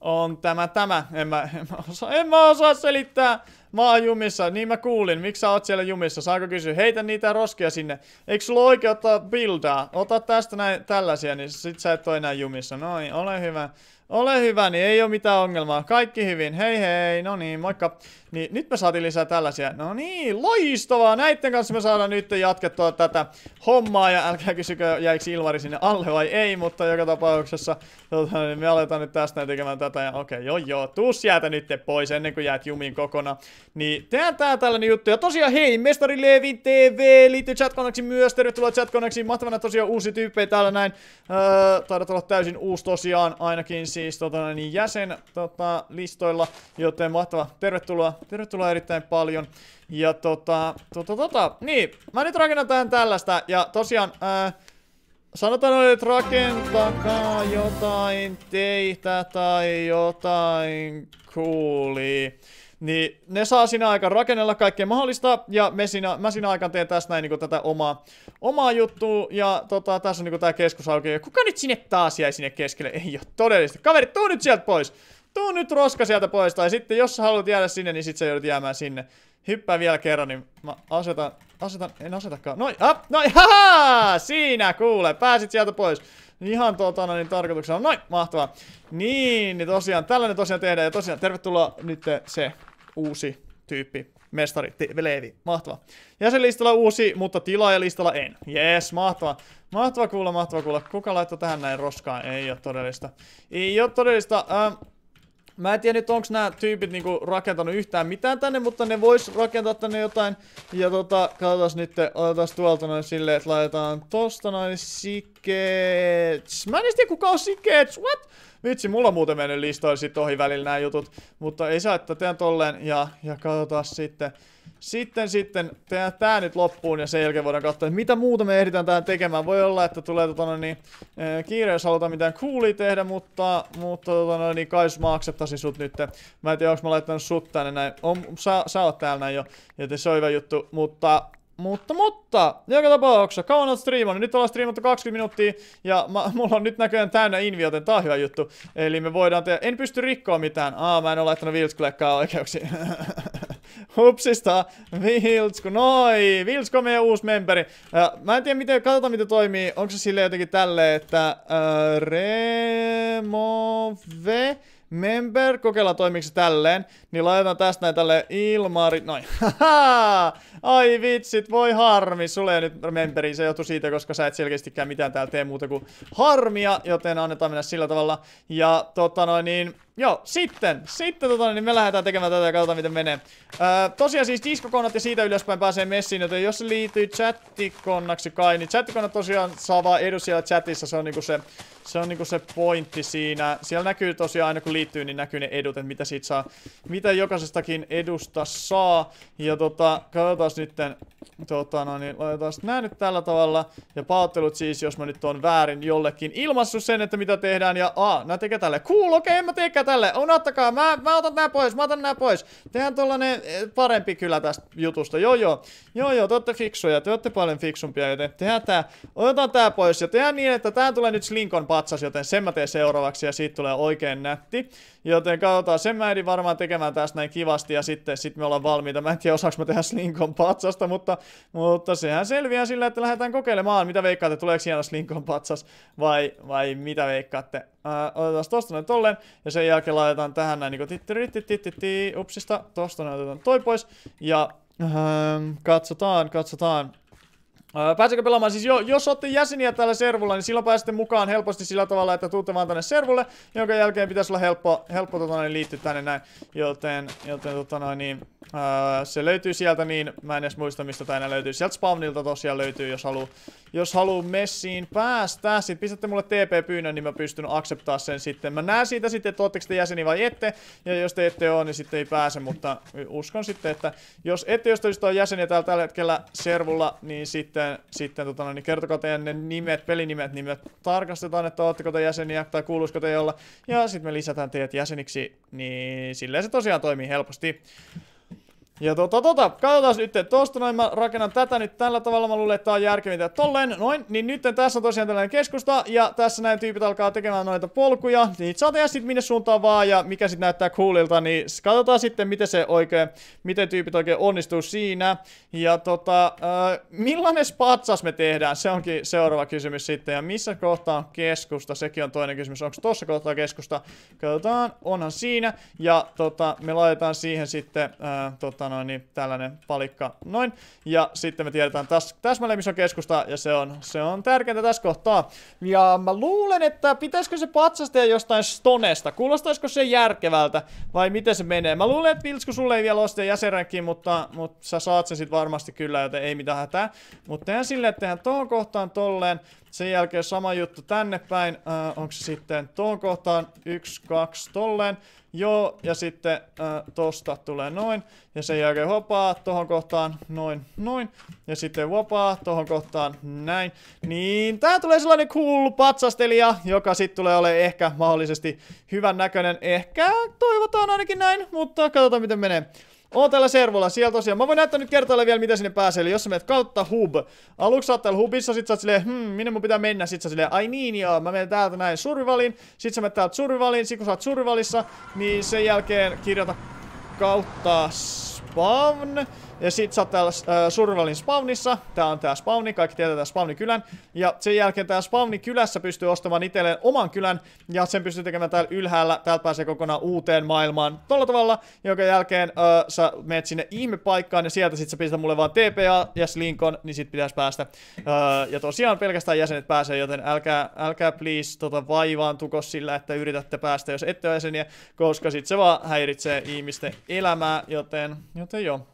A: On tämä tämä, en mä, en mä osaa, en mä osaa selittää Mä oon jumissa, niin mä kuulin. Miksi sä oot siellä jumissa? saako kysyä? Heitä niitä roskia sinne. Eikö sulla oikeutta bildaa? Ota tästä näin tällaisia, niin sit sä et ole enää jumissa. No niin, ole hyvä. Ole hyvä, niin ei ole mitään ongelmaa. Kaikki hyvin. Hei hei, no niin, moikka. Niin, nyt me saatiin lisää tällaisia. No niin, loistavaa. Näiden kanssa me saadaan nyt jatkettua tätä hommaa. Ja älkää kysykö, jäikö Ilvari sinne alle vai ei, mutta joka tapauksessa tota, niin me aletaan nyt tästä tekemään tätä. Ja okei, okay, joo joo, tuu sieltä nyt pois ennen kuin jäät jumiin kokonaan. Niin, tehdään tää tällainen juttu. Ja tosiaan hei, Mestari Levi TV liittyy chatkoneksi myös. Tervetuloa chatkoneksi. Mahtavana tosiaan uusi tyyppi täällä näin. Öö, taidat olla täysin uusi tosiaan ainakin siis tota, no niin jäsen tota, listoilla, joten mahtava. Tervetuloa, tervetuloa erittäin paljon. Ja tota, tota, tota, niin, mä nyt rakennan tähän tällaista, ja tosiaan, ää, äh, Sanotaan, että rakentakaa jotain teitä tai jotain coolia niin ne saa siinä aika rakennella kaikkea mahdollista, ja me siinä, mä siinä aikaan teen tässä näin niin tätä omaa, omaa juttua, ja tota, tässä on niin tämä keskus auki, ja kuka nyt sinne taas jäi sinne keskelle? Ei ole todellista. Kaveri, tuu nyt sieltä pois! Tuu nyt roska sieltä pois, tai sitten jos sä haluat jäädä sinne, niin sitten sä joudut jäämään sinne. Hyppää vielä kerran, niin mä asetan, asetan, en asetakaan. Noi, ap, noi, haha! Siinä kuule, pääsit sieltä pois. Ihan tuota, no niin tarkoituksena. Noin, mahtavaa. Niin, niin tosiaan, tällainen tosiaan tehdään. Ja tosiaan, tervetuloa nyt se uusi tyyppi, mestari, te, Levi, mahtava. Jäsenlistalla uusi, mutta tilaajalistalla en. Jees, mahtava. Mahtava kuulla, mahtava kuulla. Kuka laittoi tähän näin roskaan? Ei ole todellista. Ei ole todellista. Ähm, Mä en tiedä nyt onks nämä tyypit niinku rakentanut yhtään mitään tänne, mutta ne vois rakentaa tänne jotain. Ja tota, katsotaas nyt, otetaan tuolta noin silleen, että laitetaan tosta noin sikkeets. Mä en tiedä kuka on sikkeets, what? Vitsi, mulla on muuten mennyt listoilla sit ohi välillä nämä jutut. Mutta ei saa, että teen tolleen ja, ja katsotaan sitten. Sitten, sitten tehdään tää nyt loppuun ja sen jälkeen voidaan katsoa, että mitä muuta me ehditään tähän tekemään. Voi olla, että tulee tota, niin, eh, kiire, jos halutaan mitään coolia tehdä, mutta, mutta tota, niin, kai mä akseptasin sut nyt. Mä en tiedä, onko mä laittanut sut tänne näin. On, sä, sä oot täällä näin jo, joten se on hyvä juttu, mutta mutta, mutta, joka tapauksessa, kauan on striimannut. Nyt ollaan striimattu 20 minuuttia, ja mä, mulla on nyt näköjään täynnä invi, joten tää on hyvä juttu. Eli me voidaan tehdä, en pysty rikkoa mitään. Aa, mä en ole laittanut Viltskulekkaa oikeuksiin. Hupsista, Viltsku, noi, Viltsku on meidän uusi memberi. Ja, mä en tiedä, miten, katsotaan miten toimii. Onko se silleen jotenkin tälle, että äh, remove member, kokeilla toimiksi tälleen, niin laitetaan tästä näin tälle Ilmari, noin, ai vitsit, voi harmi, sulle ei nyt memberi, se johtuu siitä, koska sä et selkeästikään mitään täällä tee muuta kuin harmia, joten annetaan mennä sillä tavalla, ja tota noin niin, Joo, sitten, sitten tota, niin me lähdetään tekemään tätä ja katsotaan miten menee. Öö, tosiaan siis diskokonnat ja siitä ylöspäin pääsee messiin, joten jos se liittyy chattikonnaksi kai, niin chattikonnat tosiaan saa vaan edu siellä chatissa, se on niinku se, se on niinku se pointti siinä. Siellä näkyy tosiaan aina kun liittyy, niin näkyy ne edut, että mitä siitä saa, mitä jokaisestakin edusta saa. Ja tota, katsotaan nytten, tota no niin, laitetaan nää nyt tällä tavalla. Ja paottelut siis, jos mä nyt on väärin jollekin ilmassu sen, että mitä tehdään, ja a, nää tekee tälle. Cool, okei, okay, en mä teekään tälle, unottakaa, mä, mä otan nää pois, mä otan nää pois. Tehän tollanen eh, parempi kyllä tästä jutusta, joo joo. Joo joo, te ootte fiksuja, te ootte paljon fiksumpia, joten tehdään tää, otetaan tää pois ja tehdään niin, että tää tulee nyt Slinkon patsas, joten sen mä teen seuraavaksi ja siitä tulee oikein nätti. Joten katsotaan, sen mä edin varmaan tekemään tästä näin kivasti ja sitten sit me ollaan valmiita. Mä en tiedä osaanko mä tehdä Slinkon patsasta, mutta, mutta sehän selviää sillä, että lähdetään kokeilemaan. Mitä veikkaatte, tuleeko hieno Slinkon patsas vai, vai mitä veikkaatte? Ää, otetaan tosta noin tolleen, ja sen jälkeen laitetaan tähän näin niinku tittirittitittiti, upsista, tosta noin otetaan toi pois, ja ää, ähm, katsotaan, katsotaan, Pääsekö pelaamaan? Siis jo, jos olette jäseniä tällä servulla, niin silloin pääsette mukaan helposti sillä tavalla, että tuutte vaan tänne servulle, jonka jälkeen pitäisi olla helppo, helppo tota, noin, liittyä tänne näin. Joten, joten tota, noin, niin, ää, se löytyy sieltä, niin mä en edes muista mistä tämä löytyy. Sieltä spawnilta tosiaan löytyy, jos haluaa jos haluan messiin päästä. Sitten pistätte mulle TP-pyynnön, niin mä pystyn akseptaa sen sitten. Mä näen siitä sitten, että ootteko te jäseni vai ette. Ja jos te ette ole, niin sitten ei pääse. Mutta uskon sitten, että jos ette jos jostain jäseniä täällä tällä hetkellä servulla, niin sitten, sitten tota, no, niin kertokaa teidän ne nimet, pelinimet, niin me tarkastetaan, että ootteko te jäseniä tai kuuluisiko te olla. Ja sitten me lisätään teidät jäseniksi, niin silleen se tosiaan toimii helposti. Ja tota tota, katsotaan nyt, tosta noin mä rakennan tätä nyt tällä tavalla, mä luulen, että tää on järkevintä tolleen, noin, niin nyt tässä on tosiaan tällainen keskusta, ja tässä näin tyypit alkaa tekemään noita polkuja, Niin saa tehdä sit minne suuntaan vaan, ja mikä sit näyttää coolilta, niin katsotaan sitten, miten se oikein, miten tyypit oikein onnistuu siinä, ja tota, äh, millainen spatsas me tehdään, se onkin seuraava kysymys sitten, ja missä kohtaa on keskusta, sekin on toinen kysymys, onko tossa kohtaa keskusta, katsotaan, onhan siinä, ja tota, me laitetaan siihen sitten, äh, tota, Tota noin, niin tällainen palikka noin. Ja sitten me tiedetään täs, täsmälleen, missä on keskusta, ja se on, se on tärkeintä tässä kohtaa. Ja mä luulen, että pitäisikö se patsastaa jostain stonesta? Kuulostaisiko se järkevältä, vai miten se menee? Mä luulen, että Vilsku sulle ei vielä ole sitä jäsenräkkiä, mutta, mutta sä saat sen sit varmasti kyllä, joten ei mitään hätää. Mutta tehdään silleen, että tehdään tohon kohtaan tolleen. Sen jälkeen sama juttu tänne päin. Äh, onko se sitten tohon kohtaan? Yksi, kaksi, tolleen joo, ja sitten äh, tosta tulee noin, ja sen jälkeen hopaa tohon kohtaan, noin, noin, ja sitten hopaa tohon kohtaan, näin. Niin, tää tulee sellainen cool patsastelija, joka sitten tulee olemaan ehkä mahdollisesti hyvän näköinen, ehkä toivotaan ainakin näin, mutta katsotaan miten menee. Oon täällä servolla siellä tosiaan. Mä voin näyttää nyt kertoilla vielä, miten sinne pääsee. Eli jos sä menet kautta hub, aluksi sä oot täällä hubissa, sit sä oot silleen, hmm, minne mun pitää mennä, sit sä silleen, ai niin joo, mä menen täältä näin survivalin. sit sä menet täältä survivalin. sit kun sä oot survivalissa, niin sen jälkeen kirjoita kautta spawn, ja sit sä oot täällä äh, survivalin spawnissa. Tää on tää spawni, kaikki tietää tää spawnikylän. Ja sen jälkeen tää kylässä pystyy ostamaan itselleen oman kylän. Ja sen pystyy tekemään täällä ylhäällä. Täältä pääsee kokonaan uuteen maailmaan tolla tavalla. Jonka jälkeen äh, sä meet sinne ihmepaikkaan ja sieltä sit sä pistät mulle vaan TPA ja Slinkon, niin sit pitäisi päästä. Äh, ja tosiaan pelkästään jäsenet pääsee, joten älkää, älkää please tota, vaivaantuko sillä, että yritätte päästä, jos ette ole jäseniä. Koska sit se vaan häiritsee ihmisten elämää, joten, joten joo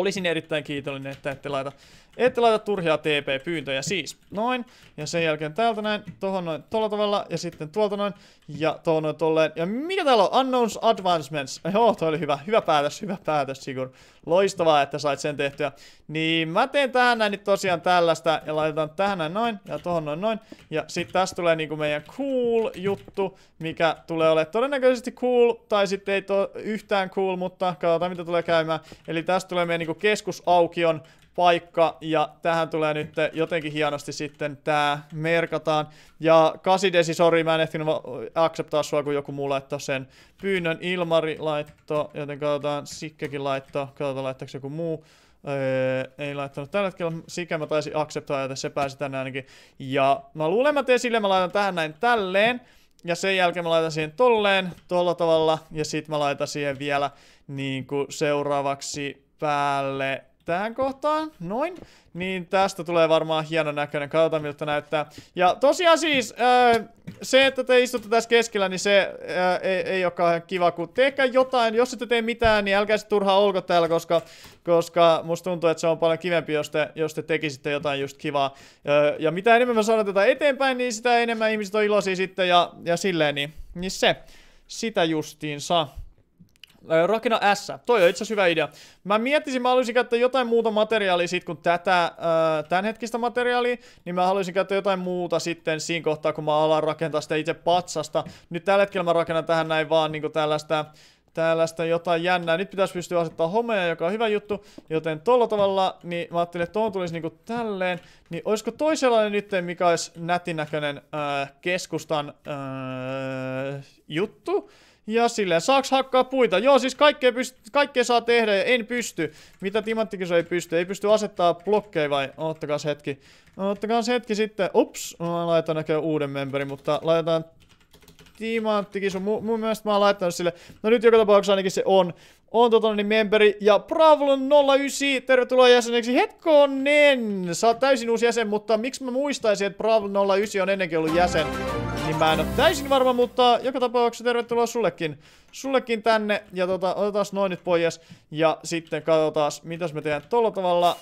A: olisin erittäin kiitollinen, että ette laita ette laita turhia TP-pyyntöjä siis. Noin. Ja sen jälkeen täältä näin, tohon noin, tuolla tavalla, ja sitten tuolta noin, ja tohon noin tolleen. Ja mikä täällä on? Unknowns Advancements. Joo, toi oli hyvä. Hyvä päätös, hyvä päätös, Sigur. Loistavaa, että sait sen tehtyä. Niin mä teen tähän näin nyt tosiaan tällaista, ja laitetaan tähän näin noin, ja tohon noin noin. Ja sitten tästä tulee niinku meidän cool juttu, mikä tulee olemaan todennäköisesti cool, tai sitten ei to yhtään cool, mutta katsotaan mitä tulee käymään. Eli tästä tulee meidän niinku keskusaukion paikka, ja tähän tulee nyt jotenkin hienosti sitten tämä merkataan. Ja 8 desi, sorry, mä en ehtinyt akseptaa sua, kun joku muu laittoi sen pyynnön. Ilmari laitto, joten katsotaan, Sikkekin laitto, katsotaan laittaako joku muu. Öö, ei laittanut tällä hetkellä, sikä mä taisin akseptaa, että se pääsi tänne ainakin. Ja mä luulen, mä teen sille, mä laitan tähän näin tälleen. Ja sen jälkeen mä laitan siihen tolleen, tolla tavalla. Ja sit mä laitan siihen vielä niin seuraavaksi päälle tähän kohtaan, noin. Niin tästä tulee varmaan hieno näköinen, katsotaan miltä näyttää. Ja tosiaan siis, öö, se, että te istutte tässä keskellä, niin se öö, ei, ei ole kauhean kiva, kun teekää jotain. Jos ette tee mitään, niin älkää sitten turhaa olko täällä, koska, koska musta tuntuu, että se on paljon kivempi, jos te, jos te tekisitte jotain just kivaa. Öö, ja mitä enemmän me saadaan tätä eteenpäin, niin sitä enemmän ihmiset on iloisia sitten ja, ja silleen, niin, niin se. Sitä justiinsa rakenna no S. Toi on itse asiassa hyvä idea. Mä miettisin, mä haluaisin käyttää jotain muuta materiaalia sit kun tätä äh, tämänhetkistä materiaalia, niin mä haluaisin käyttää jotain muuta sitten siinä kohtaa, kun mä alan rakentaa sitä itse patsasta. Nyt tällä hetkellä mä rakennan tähän näin vaan niinku tällaista tällaista jotain jännää. Nyt pitäisi pystyä asettamaan homea, joka on hyvä juttu. Joten tolla tavalla, niin mä ajattelin, että tuohon tulisi niinku tälleen. Niin olisiko toisenlainen nyt, mikä olisi nätinäköinen äh, keskustan äh, juttu? Ja silleen, saaks hakkaa puita? Joo, siis kaikkea, pyst kaikkea saa tehdä ja en pysty. Mitä timanttikiso ei pysty? Ei pysty asettaa blokkeja vai? Oottakaa hetki. Oottakaa hetki sitten. Ups, mä laitan näköjään uuden memberin, mutta laitetaan timanttikisu. Mu mun mielestä mä oon laittanut sille. No nyt joka tapauksessa ainakin se on. On tota niin memberi ja pravlon 09, tervetuloa jäseneksi. Hetkonen, sä oot täysin uusi jäsen, mutta miksi mä muistaisin, että pravlon 09 on ennenkin ollut jäsen? Mä en ole täysin varma, mutta joka tapauksessa tervetuloa sullekin, sullekin tänne. Ja tota, otetaan noin nyt pois. Ja sitten katsotaan, mitäs me teemme tolla tavalla,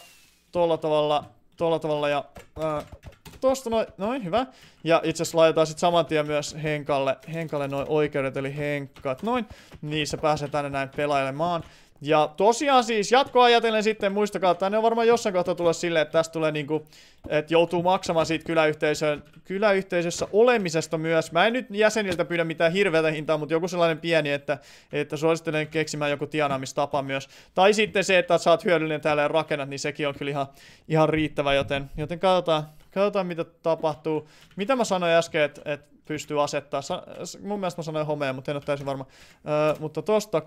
A: tolla tavalla, tolla tavalla ja... Ää, äh, tosta noin, noin, hyvä. Ja itse asiassa laitetaan sitten saman tien myös Henkalle, Henkalle noin oikeudet, eli Henkkaat noin. Niin se pääsee tänne näin pelailemaan. Ja tosiaan siis jatkoa ajatellen sitten, muistakaa, että ne on varmaan jossain kohtaa tulla sille, että tästä tulee niinku, että joutuu maksamaan siitä kyläyhteisön, kyläyhteisössä olemisesta myös. Mä en nyt jäseniltä pyydä mitään hirveätä hintaa, mutta joku sellainen pieni, että, että suosittelen keksimään joku tienaamistapa myös. Tai sitten se, että saat hyödyllinen täällä ja rakennat, niin sekin on kyllä ihan, ihan riittävä, joten, joten katsotaan, katsotaan mitä tapahtuu. Mitä mä sanoin äsken, että, että pystyy asettaa. Sa- mun mielestä mä sanoin homea, mutta en ole täysin varma. Öö, mutta tosta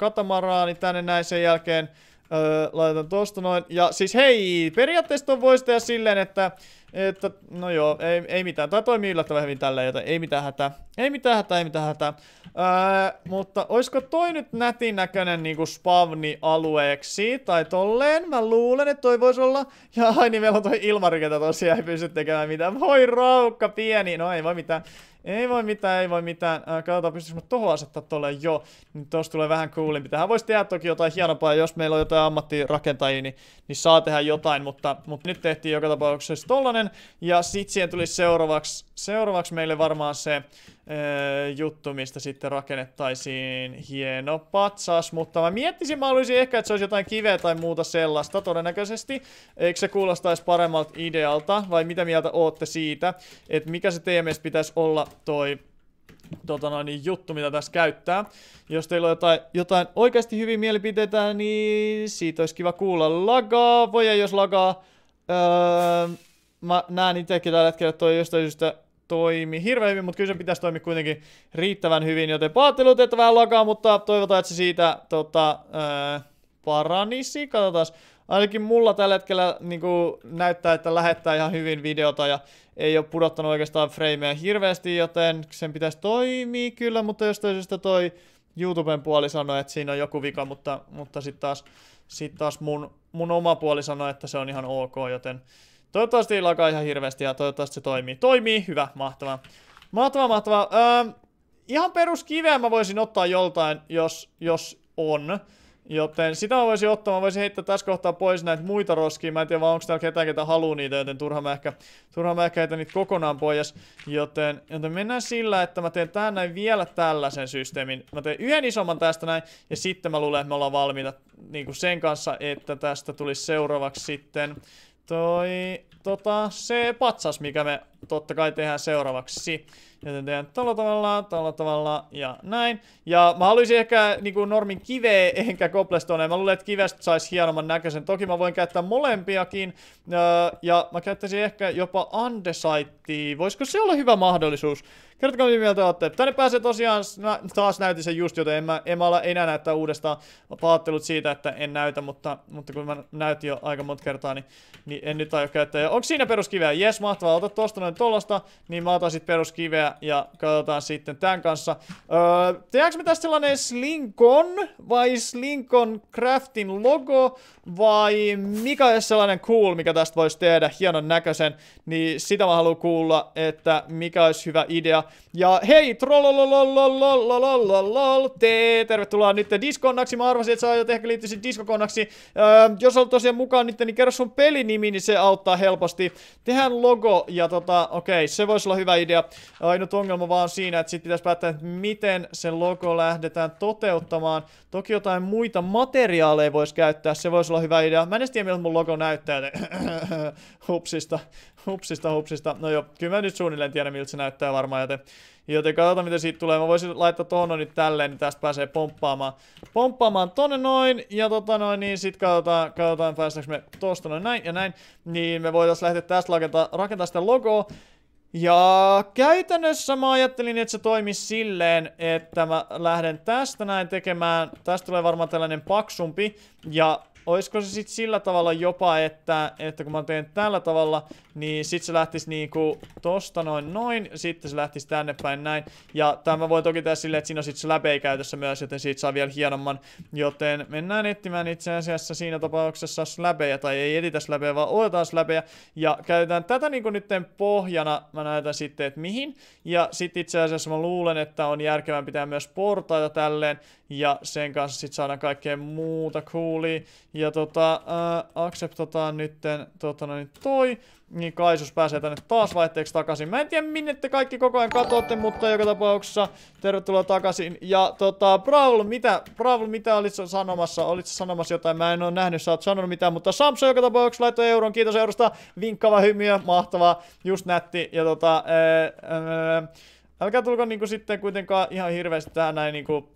A: niin tänne näin sen jälkeen. Öö, laitan tosta noin. Ja siis hei, periaatteessa ton voisi tehdä silleen, että, että no joo, ei, ei mitään. Tämä toimii yllättävän hyvin tällä, joten ei mitään hätää. Ei mitään hätää, ei mitään hätää. Öö, mutta oisko toi nyt nätin näköinen niinku spawni alueeksi tai tolleen? Mä luulen, että toi voisi olla. Ja ai niin, meillä on toi ilmari, tosiaan ei pysty tekemään mitään. Voi raukka pieni, no ei voi mitään. Ei voi mitään, ei voi mitään. Äh, katsotaan, pystyisikö mä tohon asettaa tolle jo. Niin tosta tulee vähän coolimpi. Tähän voisi tehdä toki jotain hienompaa, jos meillä on jotain ammattirakentajia, niin, niin saa tehdä jotain, mutta, mutta nyt tehtiin joka tapauksessa tollanen. Ja sit siihen tuli seuraavaksi, seuraavaksi meille varmaan se juttu, mistä sitten rakennettaisiin hieno patsas, mutta mä miettisin, mä haluaisin ehkä, että se olisi jotain kiveä tai muuta sellaista todennäköisesti. Eikö se kuulostaisi paremmalta idealta, vai mitä mieltä ootte siitä, että mikä se teidän mielestä pitäisi olla toi tota noin, niin juttu, mitä tässä käyttää. Jos teillä on jotain, jotain oikeasti hyvin mielipiteitä, niin siitä olisi kiva kuulla. Lagaa, voi jos lagaa. Öö, mä näen itsekin tällä hetkellä, että toi jostain syystä toimi hirveän hyvin, mutta kyllä se pitäisi toimia kuitenkin riittävän hyvin, joten paattelut, että vähän lakaa, mutta toivotaan, että se siitä tota, öö, paranisi. Katsotaan, ainakin mulla tällä hetkellä niin kuin, näyttää, että lähettää ihan hyvin videota ja ei ole pudottanut oikeastaan frameja hirveästi, joten sen pitäisi toimia kyllä, mutta jostain syystä toi YouTuben puoli sanoi, että siinä on joku vika, mutta, mutta sitten taas, sit taas mun, mun oma puoli sanoi, että se on ihan ok, joten Toivottavasti ei lakaa ihan hirveästi ja toivottavasti se toimii. Toimii, hyvä, mahtavaa. Mahtavaa, mahtavaa. Öö, ihan peruskiveä mä voisin ottaa joltain, jos, jos on. Joten sitä mä voisin ottaa, mä voisin heittää tässä kohtaa pois näitä muita roskia, mä en tiedä vaan onko täällä ketään ketä haluu niitä, joten turha mä ehkä, turha mä ehkä heitä niitä kokonaan pois. Joten, joten mennään sillä, että mä teen tähän näin vielä tällaisen systeemin. Mä teen yhden isomman tästä näin, ja sitten mä luulen, että me ollaan valmiita niin kuin sen kanssa, että tästä tulisi seuraavaksi sitten Toi, tota, se patsas, mikä me totta kai tehdään seuraavaksi. Joten tehdään tällä tavalla, tällä tavalla ja näin. Ja mä haluaisin ehkä niin kuin normin kiveä ehkä koplestoneen. Mä luulen, että kivestä saisi hienomman näköisen. Toki mä voin käyttää molempiakin. Öö, ja mä käyttäisin ehkä jopa andesaittia. Voisiko se olla hyvä mahdollisuus? Kertokaa mitä mieltä olette. Tänne pääsee tosiaan, mä taas näytin sen just, joten en mä, en mä ala enää näyttää uudestaan. Mä pahoittelut siitä, että en näytä, mutta, mutta kun mä näytin jo aika monta kertaa, niin, niin en nyt aio käyttää. onko siinä peruskiveä? Jes, mahtavaa. Ota tosta noin jotain tolosta, niin mä otan sit peruskiveä ja katsotaan sitten tämän kanssa. Öö, tehdäänkö me tästä sellainen Slinkon vai Slinkon Craftin logo vai mikä on sellainen cool, mikä tästä voisi tehdä hienon näköisen, niin sitä mä haluan kuulla, että mikä olisi hyvä idea. Ja hei, trollolololololololol, te tervetuloa nyt Disconnaksi, mä arvasin, että sä aiot ehkä liittyisit Discoconnaksi. Öö, jos olet tosiaan mukaan nyt, niin kerro sun pelinimi, niin se auttaa helposti. Tehän logo ja tota, okei, okei, se voisi olla hyvä idea. Ainut ongelma vaan siinä, että sitten pitäisi päättää, että miten se logo lähdetään toteuttamaan. Toki jotain muita materiaaleja voisi käyttää, se voisi olla hyvä idea. Mä en edes tiedä, miltä mun logo näyttää, joten hupsista, hupsista, hupsista. No joo, kyllä mä nyt suunnilleen tiedän, miltä se näyttää varmaan, joten Joten katsotaan mitä siitä tulee. Mä voisin laittaa tuohon nyt tälleen, niin tästä pääsee pomppaamaan. Pomppaamaan tonne noin, ja tota noin, niin sit katsotaan, katsotaan päästäänkö me tosta noin näin ja näin. Niin me voitais lähteä tästä rakentaa, rakentaa sitä logoa. Ja käytännössä mä ajattelin, että se toimii silleen, että mä lähden tästä näin tekemään. Tästä tulee varmaan tällainen paksumpi. Ja olisiko se sitten sillä tavalla jopa, että, että kun mä teen tällä tavalla, niin sitten se lähtisi niinku tosta noin noin, sitten se lähtisi tänne päin näin. Ja tämä voi toki tehdä silleen, että siinä on sitten se läpei käytössä myös, joten siitä saa vielä hienomman. Joten mennään etsimään itse asiassa siinä tapauksessa läpejä, tai ei editä läpejä, vaan otetaan läpejä. Ja käytetään tätä niinku nytten pohjana, mä näytän sitten, että mihin. Ja sitten itse asiassa mä luulen, että on järkevää pitää myös portaita tälleen, ja sen kanssa sitten saadaan kaikkea muuta coolia. Ja tota, äh, akseptataan nytten tota noin, niin, toi. Niin Kaisus pääsee tänne taas vaihteeksi takaisin. Mä en tiedä minne te kaikki koko ajan katoatte, mutta joka tapauksessa tervetuloa takaisin. Ja tota, Braul, mitä, Braul, mitä olit sanomassa? Olit sanomassa jotain? Mä en oo nähnyt, sä oot sanonut mitään, mutta Samson joka tapauksessa laittoi euron. Kiitos eurosta. Vinkkava hymiö, mahtavaa, just nätti. Ja tota, äh, äh, älkää tulko niinku sitten kuitenkaan ihan hirveästi tähän näin niinku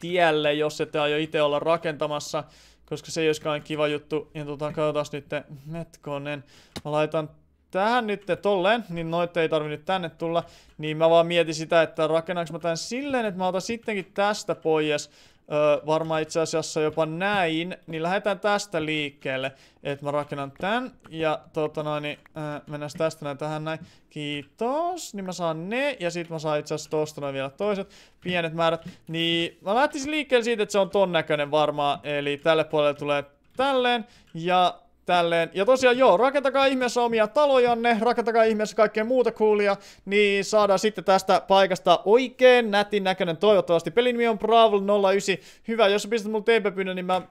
A: tielle, jos ette aio itse olla rakentamassa koska se ei olisikaan kiva juttu. Ja tota, katsotaan nyt metkonen. Mä laitan tähän nyt tolleen, niin noita ei tarvi nyt tänne tulla. Niin mä vaan mietin sitä, että rakennanko mä tän silleen, että mä otan sittenkin tästä pois Öö, varmaan itse asiassa jopa näin, niin lähdetään tästä liikkeelle, että mä rakennan tän, ja tota noin, niin, öö, mennään tästä näin tähän näin, kiitos, niin mä saan ne, ja sit mä saan itse asiassa tosta noin vielä toiset pienet määrät, niin mä lähtisin liikkeelle siitä, että se on ton näköinen varmaan, eli tälle puolelle tulee tälleen, ja tälleen. Ja tosiaan joo, rakentakaa ihmeessä omia talojanne, rakentakaa ihmeessä kaikkea muuta coolia, niin saadaan sitten tästä paikasta oikein nätin näköinen toivottavasti. Pelin nimi on Brawl 09. Hyvä, jos sä pistät mulle tp niin mä äh,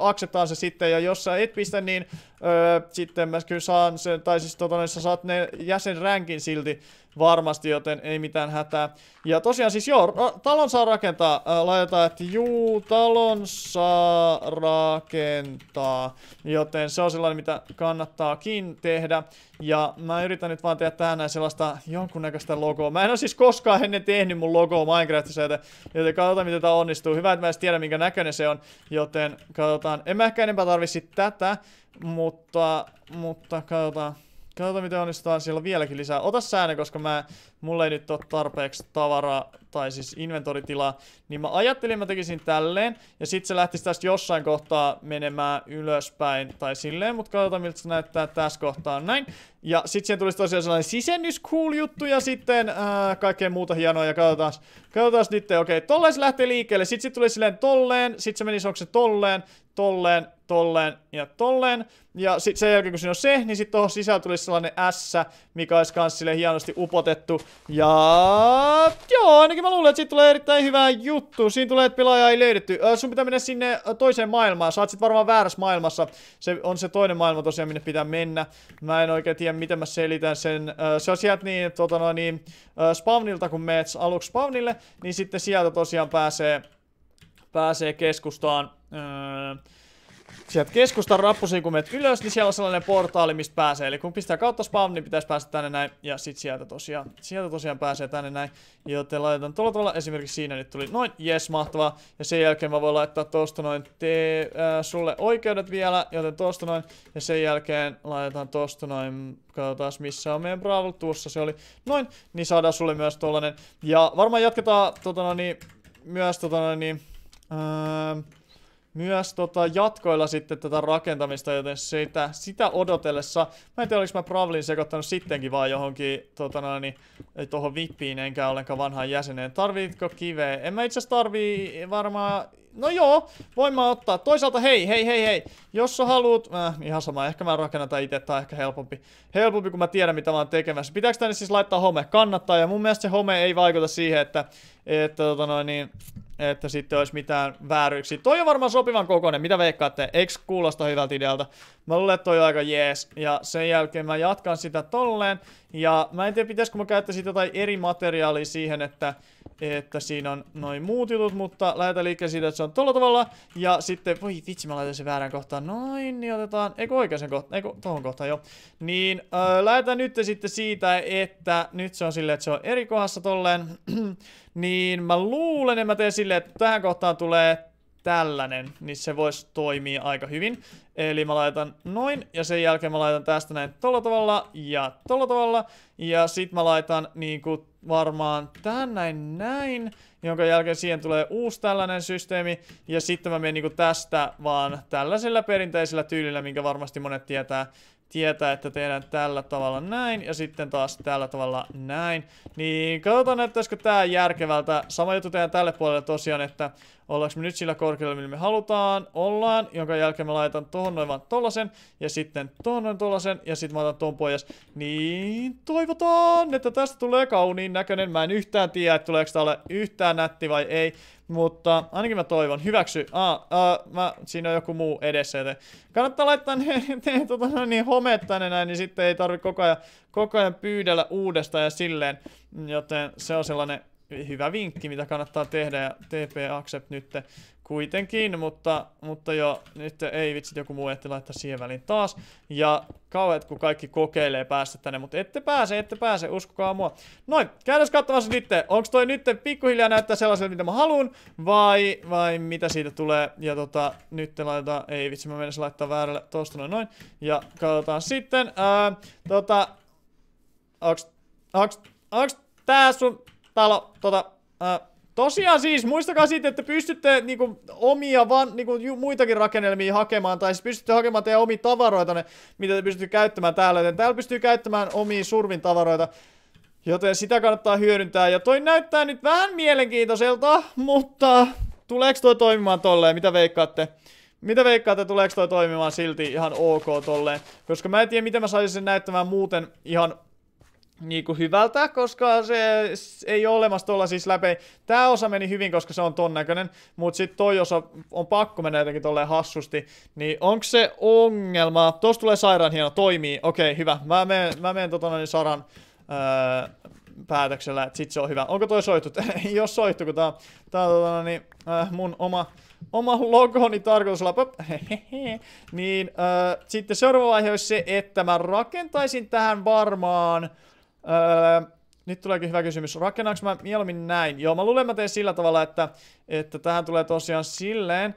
A: akseptaan se sitten, ja jos sä et pistä, niin äh, sitten mä kyllä saan sen, tai siis tota, sä saat ne jäsenränkin silti varmasti, joten ei mitään hätää. Ja tosiaan siis joo, talon saa rakentaa. laitetaan, että juu, talon saa rakentaa. Joten se on sellainen, mitä kannattaakin tehdä. Ja mä yritän nyt vaan tehdä tähän näin sellaista jonkunnäköistä logoa. Mä en ole siis koskaan ennen tehnyt mun logoa Minecraftissa, joten, joten katsotaan miten tämä onnistuu. Hyvä, että mä edes tiedä, minkä näköinen se on, joten katsotaan. En mä ehkä enempää tarvitsisi tätä, mutta, mutta katsotaan. Katsotaan miten onnistutaan siellä vieläkin lisää. Ota säännö, koska mä, mulla ei nyt ole tarpeeksi tavaraa tai siis inventoritilaa, niin mä ajattelin, mä tekisin tälleen, ja sitten se lähtisi tästä jossain kohtaa menemään ylöspäin tai silleen, mutta katsotaan miltä se näyttää tässä kohtaa näin. Ja sitten siihen tulisi tosiaan sellainen sisennys cool juttu ja sitten ää, äh, kaikkea muuta hienoa ja katsotaan, katsotaan nyt, okei, okay, tolleen se lähtee liikkeelle, sit se tulee silleen tolleen, sitten se menisi, onko se tolleen, tolleen, tolleen ja tolleen. Ja sitten sen jälkeen kun siinä on se, niin sitten tuohon sisällä tulisi sellainen S, mikä olisi kans sille hienosti upotettu. Ja joo, ainakin takia niin mä luulen, että siitä tulee erittäin hyvää juttu. Siinä tulee, että pelaaja ei löydetty. Äh, sun pitää mennä sinne toiseen maailmaan. Saat sit varmaan väärässä maailmassa. Se on se toinen maailma tosiaan, minne pitää mennä. Mä en oikein tiedä, miten mä selitän sen. Äh, on sieltä niin, tota no, niin äh, spawnilta, kun meet aluksi spawnille, niin sitten sieltä tosiaan pääsee, pääsee keskustaan. Äh, sieltä keskustan rappusiin, kun menet ylös, niin siellä on sellainen portaali, mistä pääsee. Eli kun pistää kautta spam, niin pitäisi päästä tänne näin. Ja sit sieltä tosiaan, sieltä tosiaan pääsee tänne näin. Joten laitetaan tuolla tavalla. Esimerkiksi siinä nyt tuli noin. Jes, mahtavaa. Ja sen jälkeen mä voin laittaa tosta noin te, äh, sulle oikeudet vielä. Joten tosta noin. Ja sen jälkeen laitetaan tosta noin. Katsotaan missä on meidän Bravo. Tuossa se oli. Noin. Niin saadaan sulle myös tollanen. Ja varmaan jatketaan tota noin, niin, myös tota noin, niin, äh, myös tota, jatkoilla sitten tätä rakentamista, joten sitä, sitä odotellessa, mä en tiedä, oliko mä Pravlin sekoittanut sittenkin vaan johonkin tota noin, niin, tuohon vippiin, enkä ollenkaan vanhaan jäseneen. Tarvitko kiveä? En mä itse asiassa tarvii varmaan No joo, voin mä ottaa. Toisaalta hei, hei, hei, hei. Jos sä haluut, äh, ihan sama, ehkä mä rakennan tää itse, tää on ehkä helpompi. Helpompi, kun mä tiedän, mitä mä oon tekemässä. Pitääkö tänne siis laittaa home? Kannattaa, ja mun mielestä se home ei vaikuta siihen, että, että tota noin, niin, että sitten olisi mitään vääryyksiä. Toi on varmaan sopivan kokoinen, mitä veikkaatte? Eiks kuulosta hyvältä idealta? Mä luulen, että toi on aika jees. Ja sen jälkeen mä jatkan sitä tolleen. Ja mä en tiedä, pitäisikö mä käyttää sitä jotain eri materiaalia siihen, että, että siinä on noin muut jutut, mutta lähdetään liikkeelle siitä, että se on tolla tavalla. Ja sitten, voi vitsi, mä laitan sen väärän kohtaan. Noin, niin otetaan, eikö oikeaan kohtaan, eikö tohon kohtaan, joo. Niin, äh, lähdetään nyt sitten siitä, että nyt se on silleen, että se on eri kohdassa tolleen. Niin mä luulen, että mä teen silleen, että tähän kohtaan tulee tällainen, niin se voisi toimia aika hyvin. Eli mä laitan noin, ja sen jälkeen mä laitan tästä näin tolla tavalla ja tolla tavalla, ja sit mä laitan niinku varmaan tähän näin näin, jonka jälkeen siihen tulee uusi tällainen systeemi, ja sitten mä menen niinku tästä vaan tällaisella perinteisellä tyylillä, minkä varmasti monet tietää, tietää, että tehdään tällä tavalla näin ja sitten taas tällä tavalla näin. Niin katsotaan näyttäisikö tää järkevältä. Sama juttu tehdään tälle puolelle tosiaan, että ollaanko me nyt sillä korkealla, millä me halutaan. Ollaan, jonka jälkeen mä laitan tuohon noin vaan tollasen ja sitten tuohon noin tollasen ja sitten mä otan tuon pojas. Niin toivotaan, että tästä tulee kauniin näköinen. Mä en yhtään tiedä, että tuleeko tää ole yhtään nätti vai ei. Mutta ainakin mä toivon. Hyväksy. Ah, uh, mä, siinä on joku muu edessä, joten kannattaa laittaa ne, ne tota, no niin homeet tänne näin, niin sitten ei tarvi koko ajan, koko ajan pyydellä uudestaan ja silleen. Joten se on sellainen hyvä vinkki, mitä kannattaa tehdä ja TP Accept nyt kuitenkin, mutta, mutta jo nyt ei vitsi joku muu ehti laittaa siihen väliin taas. Ja kauheat kun kaikki kokeilee päästä tänne, mutta ette pääse, ette pääse, uskokaa mua. Noin, käydäs katsomassa nyt, onko toi nyt pikkuhiljaa näyttää sellaiselta mitä mä haluan, vai, vai mitä siitä tulee. Ja tota, nyt laitetaan, ei vitsi mä menisin laittaa väärälle tosta noin noin. Ja katsotaan sitten, ää, tota, onks, onks, onks tää sun talo, tota, ää, Tosiaan siis, muistakaa siitä, että pystytte niinku, omia van, niinku, muitakin rakennelmia hakemaan, tai siis pystytte hakemaan teidän omia tavaroita, ne, mitä te pystytte käyttämään täällä, joten täällä pystyy käyttämään omiin survin tavaroita. Joten sitä kannattaa hyödyntää, ja toi näyttää nyt vähän mielenkiintoiselta, mutta tuleeko toi toimimaan tolleen, mitä veikkaatte? Mitä veikkaatte, tuleeko toi toimimaan silti ihan ok tolleen? Koska mä en tiedä, miten mä saisin sen näyttämään muuten ihan niin kuin hyvältä, koska se ei ole olemassa tuolla siis läpi. Tämä osa meni hyvin, koska se on ton näköinen, mutta sitten toi osa on pakko mennä jotenkin tolleen hassusti. Niin onko se ongelma? Tuossa tulee sairaan hieno, toimii. Okei, okay, hyvä. Mä menen, mä menen tota noin Saran öö, päätöksellä, että sit se on hyvä. Onko toi soittu? ei ole soittu, kun tää, tää on tota niin, öö, mun oma oma logoni tarkoitus olla, niin äh, sitten seuraava vaihe olisi se, että mä rakentaisin tähän varmaan Öö, nyt tuleekin hyvä kysymys. Rakennaanko mä mieluummin näin? Joo, mä luulen, mä teen sillä tavalla, että, että tähän tulee tosiaan silleen,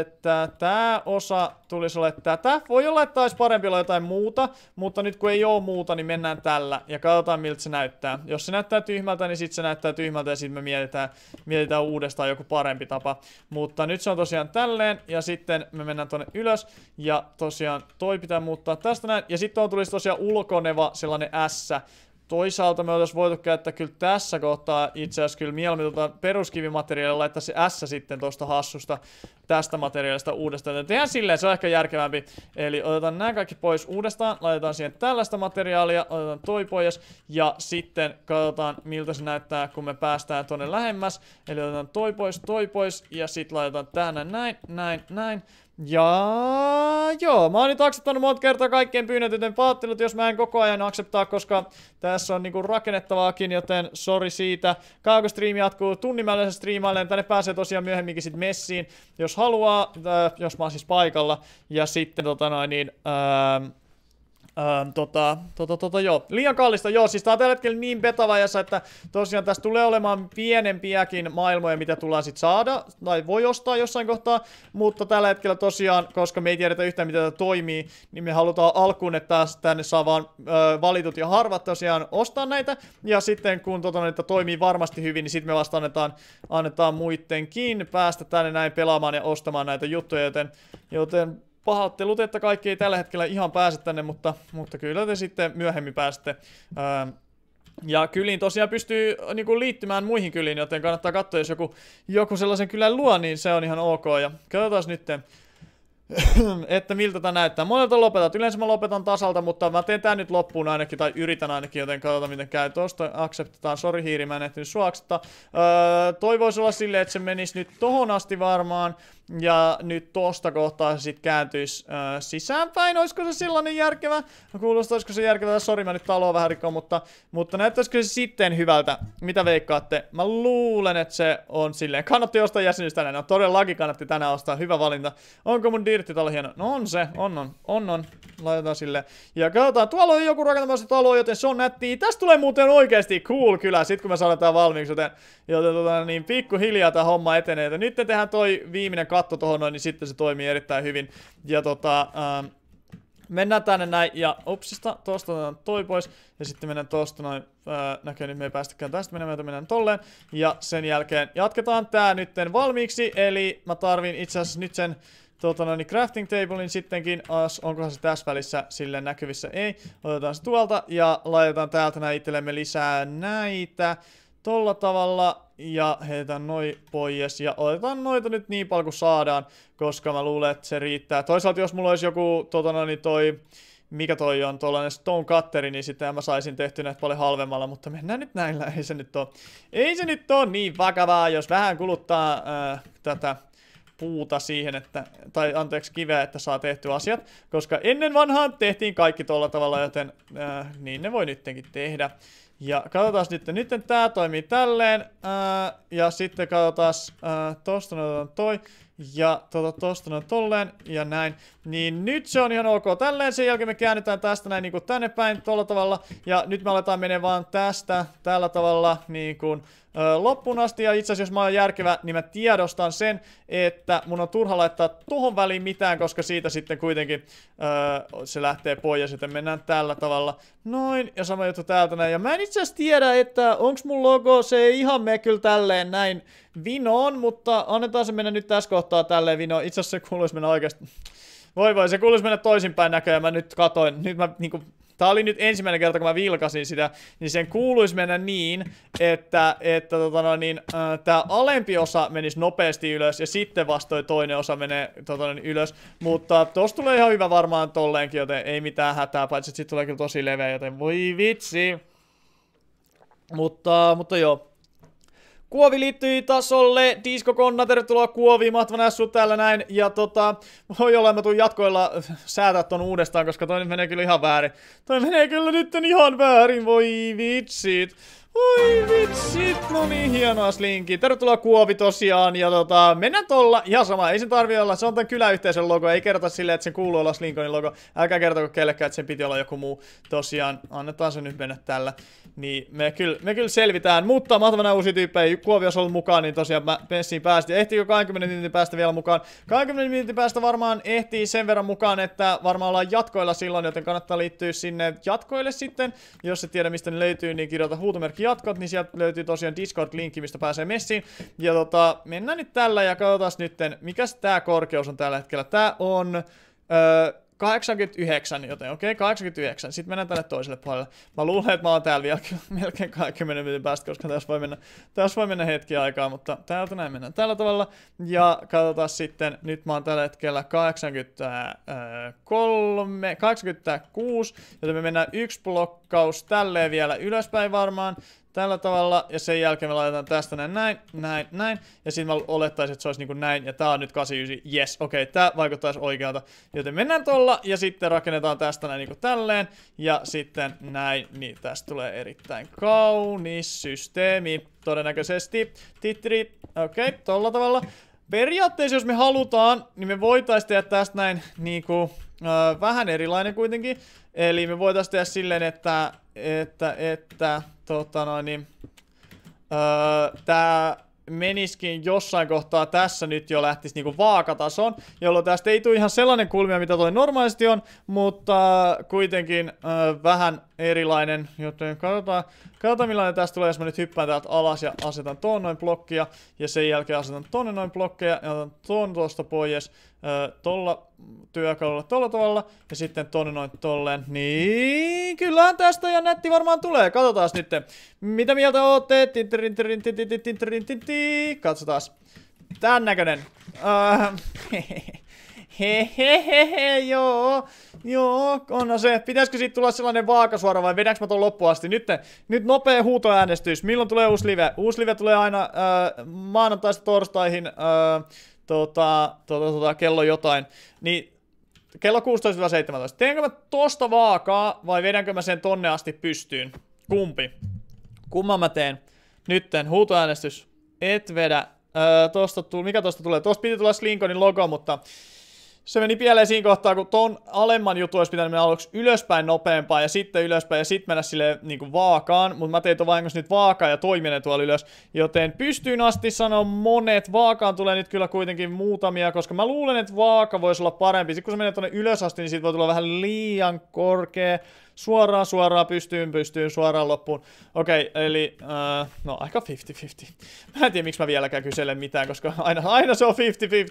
A: että tämä osa tulisi olla tätä. Voi olla, että olisi parempi olla jotain muuta, mutta nyt kun ei ole muuta, niin mennään tällä ja katsotaan miltä se näyttää. Jos se näyttää tyhmältä, niin sitten se näyttää tyhmältä ja sitten me mietitään, mietitään uudestaan joku parempi tapa. Mutta nyt se on tosiaan tälleen ja sitten me mennään tonne ylös ja tosiaan toi pitää muuttaa tästä näin. Ja sitten on tulisi tosiaan ulkoneva sellainen S Toisaalta me oltaisiin voitu käyttää kyllä tässä kohtaa itse asiassa kyllä mieluummin tuota peruskivimateriaalia laittaa se S sitten tuosta hassusta tästä materiaalista uudestaan. Ja tehdään silleen, se on ehkä järkevämpi. Eli otetaan nämä kaikki pois uudestaan, laitetaan siihen tällaista materiaalia, otetaan toi pois ja sitten katsotaan miltä se näyttää kun me päästään tuonne lähemmäs. Eli otetaan toi pois, toi pois ja sitten laitetaan tähän näin, näin, näin. Ja joo, mä oon nyt akseptannut monta kertaa kaikkien pyynnötyten paattelut, jos mä en koko ajan akseptaa, koska tässä on niinku rakennettavaakin, joten sorry siitä. Kaukostriimi jatkuu tunnimällisen striimailleen, tänne pääsee tosiaan myöhemminkin sit messiin, jos haluaa, äh, jos mä oon siis paikalla. Ja sitten tota noin, niin, äh, Ähm, tota, tota, tota, joo. Liian kallista, joo. Siis tää on tällä hetkellä niin betavajassa, että tosiaan tässä tulee olemaan pienempiäkin maailmoja, mitä tullaan sit saada, tai voi ostaa jossain kohtaa, mutta tällä hetkellä tosiaan, koska me ei tiedetä yhtään, mitä tämä toimii, niin me halutaan alkuun, että tänne saa vaan ö, valitut ja harvat tosiaan ostaa näitä, ja sitten kun tota, että toimii varmasti hyvin, niin sitten me vasta annetaan, annetaan muittenkin päästä tänne näin pelaamaan ja ostamaan näitä juttuja, joten, joten pahoittelut, että kaikki ei tällä hetkellä ihan pääse tänne, mutta, mutta kyllä te sitten myöhemmin pääsette. Ää, ähm, ja kyliin tosiaan pystyy äh, niin kuin liittymään muihin kyliin, joten kannattaa katsoa, jos joku, joku sellaisen kylän luo, niin se on ihan ok. Ja katsotaan nyt, että miltä tämä näyttää. Monelta lopetat. Yleensä mä lopetan tasalta, mutta mä teen tämän nyt loppuun ainakin, tai yritän ainakin, joten katsotaan miten käy. Tuosta akseptetaan. Sori hiiri, mä en ehtinyt sua öö, Toi voisi olla silleen, että se menisi nyt tohon asti varmaan. Ja nyt tuosta kohtaa se sitten kääntyisi ö, sisäänpäin, olisiko se niin järkevä? No kuulostaisiko se järkevä. Sori, mä nyt taloa vähän rikkoon, mutta, mutta näyttäisikö se sitten hyvältä? Mitä veikkaatte? Mä luulen, että se on silleen. Kannatti ostaa jäsenyys tänään. No todellakin kannatti tänään ostaa. Hyvä valinta. Onko mun dirtti talo hieno? No on se, on on, on on. Laitetaan sille. Ja katsotaan, tuolla on joku rakentamassa taloa, joten se on nätti. Tästä tulee muuten oikeasti cool kyllä, sit kun me saadaan valmiiksi, joten, joten tota, niin pikkuhiljaa tää homma etenee. Joten nyt tehdään toi viimeinen katto tuohon noin, niin sitten se toimii erittäin hyvin. Ja tota, ähm, mennään tänne näin, ja upsista, tosta otetaan toi pois, ja sitten mennään tosta noin, öö, äh, näkee nyt me ei päästäkään tästä menemään, joten mennään tolleen, ja sen jälkeen jatketaan tää nytten valmiiksi, eli mä tarvin itse asiassa nyt sen, tota noin, crafting tablein sittenkin, as, onkohan se tässä välissä sille näkyvissä, ei, otetaan se tuolta, ja laitetaan täältä näin itsellemme lisää näitä, tolla tavalla ja heitän noi pois ja otetaan noita nyt niin paljon kuin saadaan, koska mä luulen, että se riittää. Toisaalta jos mulla olisi joku, tota no niin toi, mikä toi on, tuollainen stone cutteri, niin sitten mä saisin tehty näitä paljon halvemmalla, mutta mennään nyt näillä, ei se nyt oo, ei se nyt oo niin vakavaa, jos vähän kuluttaa ää, äh, tätä puuta siihen, että, tai anteeksi kiveä, että saa tehty asiat, koska ennen vanhaan tehtiin kaikki tuolla tavalla, joten äh, niin ne voi nyttenkin tehdä. Ja katsotaan nyt, nyt tää toimii tälleen, ää, ja sitten katsotaan, tosta noin toi, ja tota, tosta noin tolleen, ja näin. Niin nyt se on ihan ok tälleen, sen jälkeen me käännetään tästä näin niinku tänne päin, tolla tavalla, ja nyt me aletaan menee vaan tästä, tällä tavalla, niin kuin, loppuun asti. Ja itse asiassa, jos mä oon järkevä, niin mä tiedostan sen, että mun on turha laittaa tuohon väliin mitään, koska siitä sitten kuitenkin ö, se lähtee pois ja sitten mennään tällä tavalla. Noin, ja sama juttu täältä näin. Ja mä en itse asiassa tiedä, että onks mun logo, se ei ihan me kyllä tälleen näin vinoon, mutta annetaan se mennä nyt tässä kohtaa tälleen vinoon. Itse asiassa se kuuluisi mennä oikeasti... Voi voi, se kuuluisi mennä toisinpäin näköjään, mä nyt katoin. Nyt mä niinku Tää oli nyt ensimmäinen kerta, kun mä vilkasin sitä, niin sen kuuluisi mennä niin, että, että tota no, niin, äh, tää alempi osa menisi nopeasti ylös ja sitten vastoin toinen osa menee tota no, niin, ylös. Mutta tossa tulee ihan hyvä varmaan tolleenkin, joten ei mitään hätää, paitsi että sit tulee kyllä tosi leveä, joten voi vitsi. Mutta, mutta joo. Kuovi liittyi tasolle, Disco Konna, tervetuloa Kuovi, mahtava nähdä sut täällä näin, ja tota, voi olla, mä tuun jatkoilla säätää ton uudestaan, koska toi menee kyllä ihan väärin. Toi menee kyllä nyt ihan väärin, voi vitsit. Oi vitsit, no niin, hienoa slinki. Tervetuloa Kuovi tosiaan, ja tota, mennään tolla, ihan sama, ei sen tarvi olla, se on tämän kyläyhteisön logo, ei kerrota sille, että sen kuuluu olla Slinkonin logo, älkää kertoko kellekään, että sen piti olla joku muu. Tosiaan, annetaan se nyt mennä tällä, niin me kyllä, me kyllä selvitään, mutta mahtavana uusi tyyppejä, Kuovi olisi ollut mukaan, niin tosiaan mä messiin Ehti Ehtiikö 20 minuutin päästä vielä mukaan? 20 minuutin päästä varmaan ehtii sen verran mukaan, että varmaan ollaan jatkoilla silloin, joten kannattaa liittyä sinne jatkoille sitten, jos et tiedä mistä ne löytyy, niin kirjoita huutomerkki jatkot, niin sieltä löytyy tosiaan Discord-linkki, mistä pääsee messiin. Ja tota, mennään nyt tällä ja katsotaan nytten, mikä tää korkeus on tällä hetkellä. Tää on... Öö, 89, joten okei, okay, 89. Sitten mennään tänne toiselle puolelle. Mä luulen, että mä oon täällä vielä melkein 20 minuutin päästä, koska tässä voi mennä, tässä voi mennä hetki aikaa, mutta täältä näin mennään tällä tavalla. Ja katsotaan sitten, nyt mä oon tällä hetkellä 83, 86, joten me mennään yksi blokkaus tälleen vielä ylöspäin varmaan tällä tavalla, ja sen jälkeen me laitetaan tästä näin, näin, näin, näin, ja sitten mä olettaisin, että se olisi niin kuin näin, ja tää on nyt 89, yes, okei, okay, tää vaikuttaisi oikealta, joten mennään tolla, ja sitten rakennetaan tästä näin niin kuin tälleen, ja sitten näin, niin tästä tulee erittäin kaunis systeemi, todennäköisesti, titri, okei, okay, tolla tavalla, Periaatteessa, jos me halutaan, niin me voitaisiin tehdä tästä näin niinku, öö, vähän erilainen kuitenkin. Eli me voitaisiin tehdä silleen, että että, että tota noin, niin, öö, tää meniskin jossain kohtaa tässä nyt jo lähtisi niinku vaakatason, jolloin tästä ei tule ihan sellainen kulmia, mitä toi normaalisti on, mutta kuitenkin öö, vähän erilainen, joten katsotaan, katsotaan millainen tästä tulee, jos mä nyt hyppään täältä alas ja asetan tuon noin blokkia, ja sen jälkeen asetan tuonne noin blokkeja, ja otan tuon tuosta pois, Öö, tolla työkalulla tolla tavalla ja sitten tonne noin tolleen. Niin, kyllähän tästä ja nätti varmaan tulee. Katsotaas nyt, mitä mieltä ootte. Katsotaas. Tän näköinen. Hehehehe, joo, joo, onhan se. Pitäisikö siitä tulla sellainen vaakasuora vai vedäks mä ton loppuun asti? Nyt, nyt nopea huutoäänestys. Milloin tulee uusi live? Uusi live tulee aina äh, maanantaista torstaihin. Äh, tota, tota, tota, kello jotain, niin kello 16-17. Teenkö mä tosta vaakaa vai vedänkö mä sen tonne asti pystyyn? Kumpi? Kumman mä teen? Nytten huutoäänestys. Et vedä. Öö, tosta tuli, mikä tosta tulee? Tosta piti tulla Slinkonin logo, mutta se meni pieleen siinä kohtaa, kun ton alemman jutun olisi pitänyt mennä aluksi ylöspäin nopeampaa ja sitten ylöspäin ja sitten mennä sille niinku vaakaan, mutta mä tein tuon vaikka nyt vaakaan ja toimin tuolla ylös, joten pystyyn asti sanoa monet, vaakaan tulee nyt kyllä kuitenkin muutamia, koska mä luulen, että vaaka voisi olla parempi. Sitten kun se menee tuonne ylös asti, niin siitä voi tulla vähän liian korkea, Suoraan, suoraan, pystyyn, pystyyn, suoraan loppuun. Okei, okay, eli uh, no aika 50-50. Mä en tiedä, miksi mä vieläkään kyselen mitään, koska aina, aina se on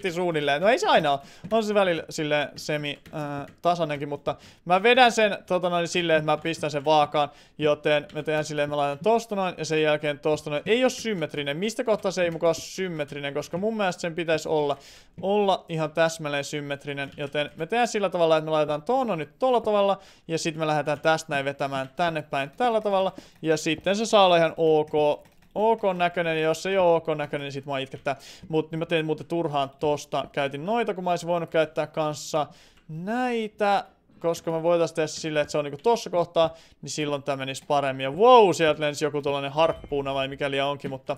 A: 50-50 suunnilleen. No ei se aina ole. On se välillä sille semi äh, tasainenkin, tasanenkin, mutta mä vedän sen tota noin, silleen, että mä pistän sen vaakaan, joten mä teen silleen, mä laitan tosta noin ja sen jälkeen tosta noin. Ei ole symmetrinen. Mistä kohtaa se ei mukaan symmetrinen, koska mun mielestä sen pitäisi olla, olla ihan täsmälleen symmetrinen, joten me teen sillä tavalla, että me laitetaan tuon nyt tolla tavalla ja sitten me lähdetään tästä näin vetämään tänne päin tällä tavalla. Ja sitten se saa olla ihan ok ok näköinen, jos jos ei ole ok näköinen, niin sit mä itkettä. Mut niin mä tein muuten turhaan tosta. Käytin noita, kun mä olisin voinut käyttää kanssa näitä, koska me voitais tehdä silleen, että se on niinku tossa kohtaa, niin silloin tämä menisi paremmin. Ja wow, sieltä lensi joku tollanen harppuuna vai mikäli onkin, mutta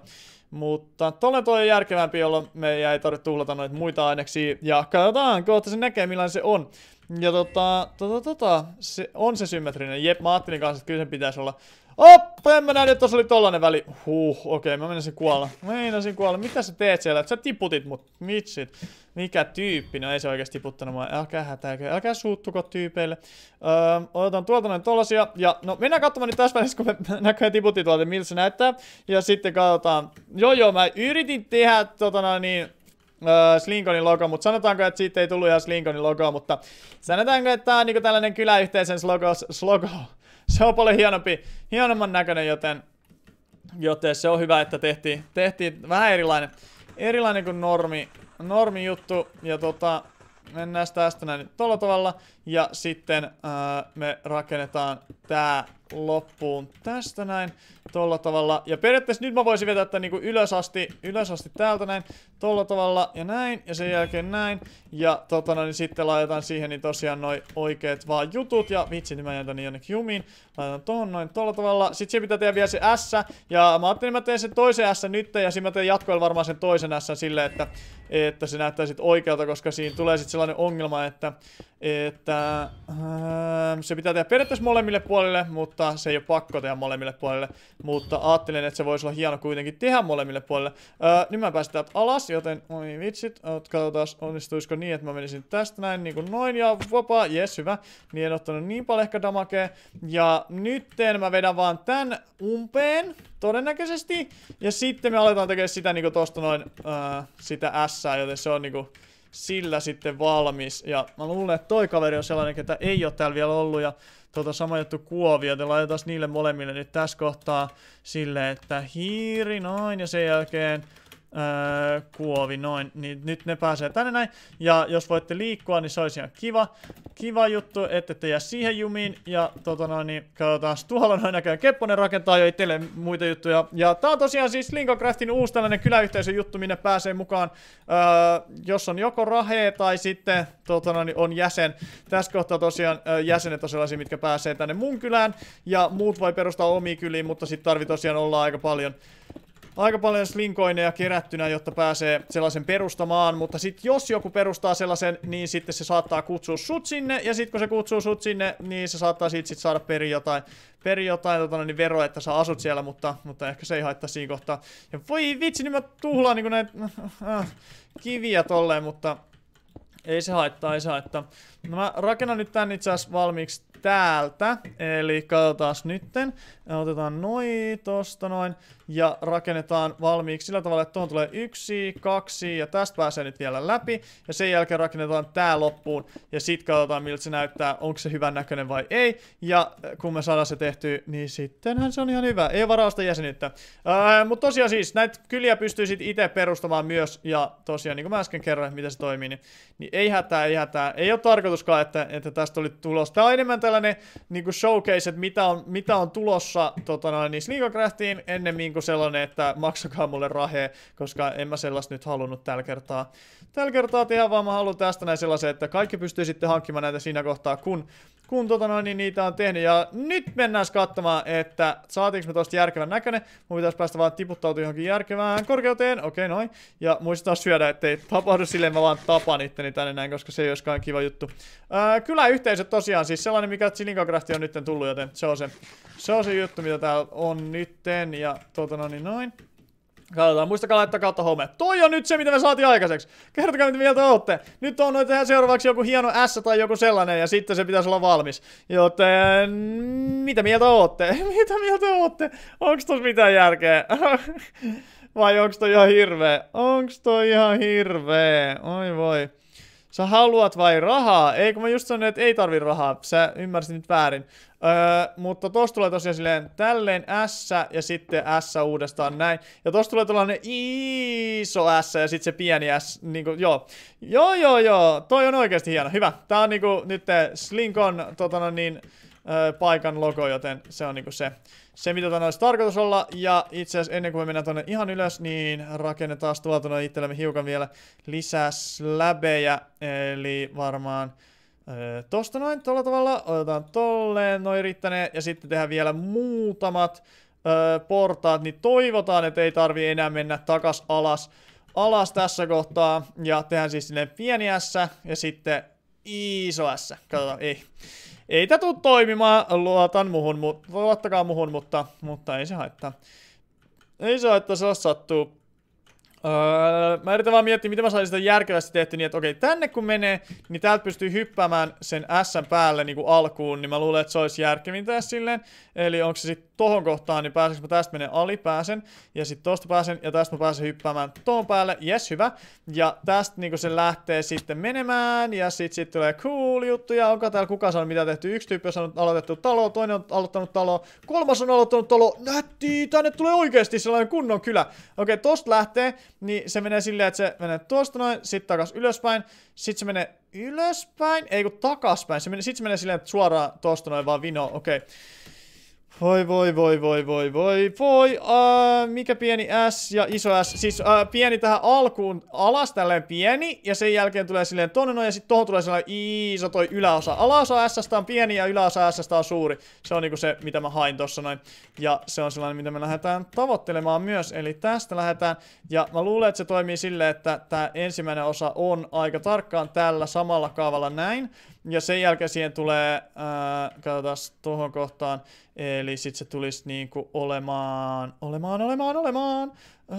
A: mutta tolle toi on järkevämpi, jolloin me ei tarvitse tuhlata noita muita aineksia. Ja katsotaan, kohta se näkee millainen se on. Ja tota, tota, tota, se on se symmetrinen. Jep, mä ajattelin kanssa, että kyllä sen pitäisi olla. Oppa, en mä nähnyt, että tuossa oli tollanen väli. Huh, okei, okay, mä menisin kuolla. Mä menisin kuolla. Mitä sä teet siellä? Et sä tiputit mut. Mitsit. Mikä tyyppi? No ei se oikeasti tiputtanut mua. Älkää hätääkö. Älkää suuttuko tyypeille. Öö, otetaan tuolta noin tollasia. Ja no mennään katsomaan nyt tässä välissä, kun me näköjään tiputin tuolta, miltä se näyttää. Ja sitten katsotaan. Joo joo, mä yritin tehdä tota no niin äh, Slinkonin logo, mutta sanotaanko, että siitä ei tullut ihan Slinkonin logo, mutta sanotaanko, että tämä on niinku tällainen kyläyhteisön slogo, slogo. Se on paljon hienompi, hienomman näköinen, joten, joten se on hyvä, että tehtiin, tehtiin vähän erilainen, erilainen kuin normi, normi juttu. Ja tota, mennään tästä näin tuolla tavalla. Ja sitten äh, me rakennetaan tää loppuun tästä näin, tolla tavalla. Ja periaatteessa nyt mä voisin vetää tämän niinku ylös, asti, ylös asti täältä näin, tolla tavalla ja näin, ja sen jälkeen näin. Ja totana, no, niin sitten laitetaan siihen niin tosiaan noin oikeet vaan jutut, ja vitsi, niin mä jätän niin jonnekin jumiin. Laitan tohon noin tolla tavalla, sitten siihen pitää tehdä vielä se S, ja mä ajattelin, että mä teen sen toisen S nyt, ja sitten mä teen jatkoil varmaan sen toisen S silleen, että, että se näyttää sit oikealta, koska siinä tulee sitten sellainen ongelma, että, että äh, se pitää tehdä periaatteessa molemmille puolille, mutta mutta se ei ole pakko tehdä molemmille puolille. Mutta ajattelin, että se voisi olla hieno kuitenkin tehdä molemmille puolille. Öö, nyt mä täältä alas, joten oi vitsit, katsotaan onnistuisiko niin, että mä menisin tästä näin niin kuin noin ja vapaa, jes hyvä. Niin en ottanut niin paljon ehkä damakea. Ja nytten mä vedän vaan tän umpeen, todennäköisesti. Ja sitten me aletaan tekemään sitä niin kuin tosta noin, öö, sitä S, joten se on niin Kuin sillä sitten valmis. Ja mä luulen, että toi kaveri on sellainen, ketä ei ole täällä vielä ollut. Ja tuota, sama juttu Kuovi, joten laitetaan niille molemmille nyt tässä kohtaa silleen, että hiiri noin ja sen jälkeen öö, kuovi, noin, niin nyt ne pääsee tänne näin. Ja jos voitte liikkua, niin se olisi ihan kiva, kiva juttu, että te jää siihen jumiin. Ja tota noin, niin katsotaan, tuolla noin näköjään Kepponen rakentaa jo itselle muita juttuja. Ja tää on tosiaan siis Linkocraftin uusi tällainen kyläyhteisön juttu, minne pääsee mukaan, öö, jos on joko rahe tai sitten tota noin, niin on jäsen. Tässä kohtaa tosiaan öö, jäsenet on sellaisia, mitkä pääsee tänne mun kylään. Ja muut voi perustaa omiin kyliin, mutta sitten tarvii tosiaan olla aika paljon aika paljon slinkoineja kerättynä, jotta pääsee sellaisen perustamaan, mutta sitten jos joku perustaa sellaisen, niin sitten se saattaa kutsua sut sinne, ja sitten kun se kutsuu sut sinne, niin se saattaa sit, sit saada peri jotain, peri jotain tota, niin vero, että sä asut siellä, mutta, mutta ehkä se ei haittaa siinä kohtaa. Ja voi vitsi, niin mä tuhlaan niin näitä äh, äh, kiviä tolleen, mutta ei se haittaa, ei se haittaa. No mä rakennan nyt tän itse asiassa valmiiksi täältä. Eli katsotaan nytten. Otetaan noin tosta noin. Ja rakennetaan valmiiksi sillä tavalla, että tuon tulee yksi, kaksi ja tästä pääsee nyt vielä läpi. Ja sen jälkeen rakennetaan tää loppuun. Ja sit katsotaan miltä se näyttää, onko se hyvän näköinen vai ei. Ja kun me saadaan se tehty niin sittenhän se on ihan hyvä. Ei varausta jäsenyyttä. Mutta tosiaan siis, näitä kyliä pystyy sit itse perustamaan myös. Ja tosiaan, niin kuin mä äsken kerroin, miten se toimii, niin, niin ei hätää, ei hätää. Ei ole tarkoituskaan, että, että tästä oli tulos. Tää on enemmän tällä tällainen niin kuin showcase, että mitä on, mitä on tulossa tota noin, niin Sneakercraftiin ennemmin kuin niinku, sellainen, että maksakaa mulle rahaa, koska en mä sellaista nyt halunnut tällä kertaa. Tällä kertaa tehdä, vaan mä haluan tästä näin sellaisen, että kaikki pystyy sitten hankkimaan näitä siinä kohtaa, kun kun tota noin, niin niitä on tehnyt. Ja nyt mennään siis katsomaan, että saatiinko me tosta järkevän näköinen. Mun pitäisi päästä vaan tiputtautumaan johonkin järkevään korkeuteen. Okei, okay, noin. Ja muistetaan syödä, ettei tapahdu silleen, mä vaan tapan itteni tänne näin, koska se ei olisikaan kiva juttu. Öö, kyläyhteisö tosiaan, siis sellainen, mikä Chillinkagrafti on nytten tullut, joten se on se, se on se juttu, mitä täällä on nytten. Ja tota noin, niin noin. Katsotaan, muistakaa laittaa kautta home. Toi on nyt se, mitä me saatiin aikaiseksi. Kertokaa, mitä mieltä olette. Nyt on noita tehdä seuraavaksi joku hieno S tai joku sellainen, ja sitten se pitäisi olla valmis. Joten, mitä mieltä olette? mitä mieltä olette? Onks tos mitään järkeä? Vai onks toi ihan hirveä? Onks toi ihan hirveä? Oi voi. Sä haluat vai rahaa? Eikö mä just sanoin, että ei tarvi rahaa. Sä ymmärsit nyt väärin. Öö, mutta tossa tulee tosiaan silleen tälleen S ja sitten S uudestaan näin. Ja tossa tulee tällainen iso S ja sitten se pieni S. Niinku, joo. Joo, joo, joo. Toi on oikeasti hieno. Hyvä. Tää on niinku nyt eh, Slinkon totana no niin paikan logo, joten se on niinku se, se mitä tänne olisi tarkoitus olla. Ja itse asiassa ennen kuin me mennään tuonne ihan ylös, niin rakennetaan tuolta noin itsellemme hiukan vielä lisää släbejä, eli varmaan... ää, tosta noin, tuolla tavalla, otetaan tolleen, noin riittäneen, ja sitten tehdään vielä muutamat ää, portaat, niin toivotaan, että ei tarvi enää mennä takas alas, alas tässä kohtaa, ja tehdään siis silleen pieni S, ja sitten iso S, katsotaan, ei. Ei tää tuu toimimaan, luotan muhun, mutta luottakaa muhun, mutta, mutta ei se haittaa. Ei se haittaa, se sattuu. Öö, mä yritän vaan miettiä, miten mä saisin sitä järkevästi tehty niin, että okei, tänne kun menee, niin täältä pystyy hyppäämään sen S päälle niin kuin alkuun, niin mä luulen, että se olisi järkevintä silleen. Eli onko se sitten tohon kohtaan, niin pääsenkö mä tästä menee ali, pääsen, ja sitten tosta pääsen, ja tästä mä pääsen hyppäämään tohon päälle, jes hyvä. Ja tästä niin kuin se lähtee sitten menemään, ja sitten sit tulee cool ja onko täällä kuka saanut mitä tehty, yksi tyyppi on aloitettu talo, toinen on aloittanut talo, kolmas on aloittanut talo, nätti, tänne tulee oikeasti sellainen kunnon kylä. Okei, tosta lähtee, niin se menee silleen, että se menee tuosta noin, sitten takas ylöspäin, sitten se menee ylöspäin, ei kun takaspäin, se menee, sitten se menee silleen, että suoraan tuosta noin vaan vino, okei. Okay. Voi voi voi voi voi voi voi, äh, mikä pieni S ja iso S, siis äh, pieni tähän alkuun alas tälleen pieni ja sen jälkeen tulee silleen tonne noin ja sitten tohon tulee sellainen iso toi yläosa. Alaosa S on pieni ja yläosa S on suuri, se on niinku se mitä mä hain tossa noin ja se on sellainen mitä me lähdetään tavoittelemaan myös, eli tästä lähdetään ja mä luulen että se toimii silleen, että tämä ensimmäinen osa on aika tarkkaan tällä samalla kaavalla näin ja sen jälkeen siihen tulee, äh, katsotaan tohon kohtaan, Eli sitten se tulisi niinku olemaan, olemaan, olemaan, olemaan,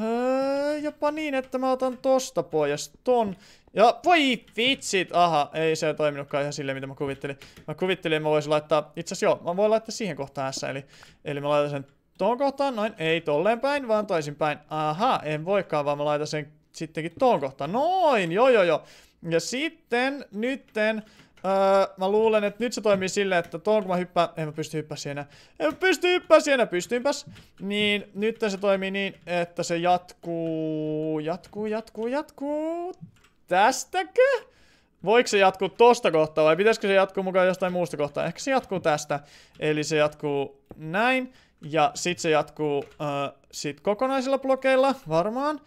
A: öö, jopa niin, että mä otan tosta pois ton. Ja voi vitsit, aha, ei se toiminutkaan ihan silleen, mitä mä kuvittelin. Mä kuvittelin, että mä voisin laittaa, itse asiassa joo, mä voin laittaa siihen kohtaan S, eli, eli mä laitan sen tuon kohtaan, noin, ei tolleen päin, vaan toisin päin. Aha, en voikaan, vaan mä laitan sen sittenkin tuon kohtaan, noin, joo joo joo. Ja sitten, nytten, Öö, mä luulen, että nyt se toimii silleen, että tuon kun mä hyppään, en mä pysty hyppää siinä, en mä pysty hyppää siinä, pystyinpäs. Niin nyt se toimii niin, että se jatkuu, jatkuu, jatkuu, jatkuu. Tästäkö? Voiko se jatkuu tosta kohtaa vai pitäisikö se jatkuu mukaan jostain muusta kohtaa? Ehkä se jatkuu tästä. Eli se jatkuu näin. Ja sit se jatkuu äh, sit kokonaisilla blokeilla, varmaan.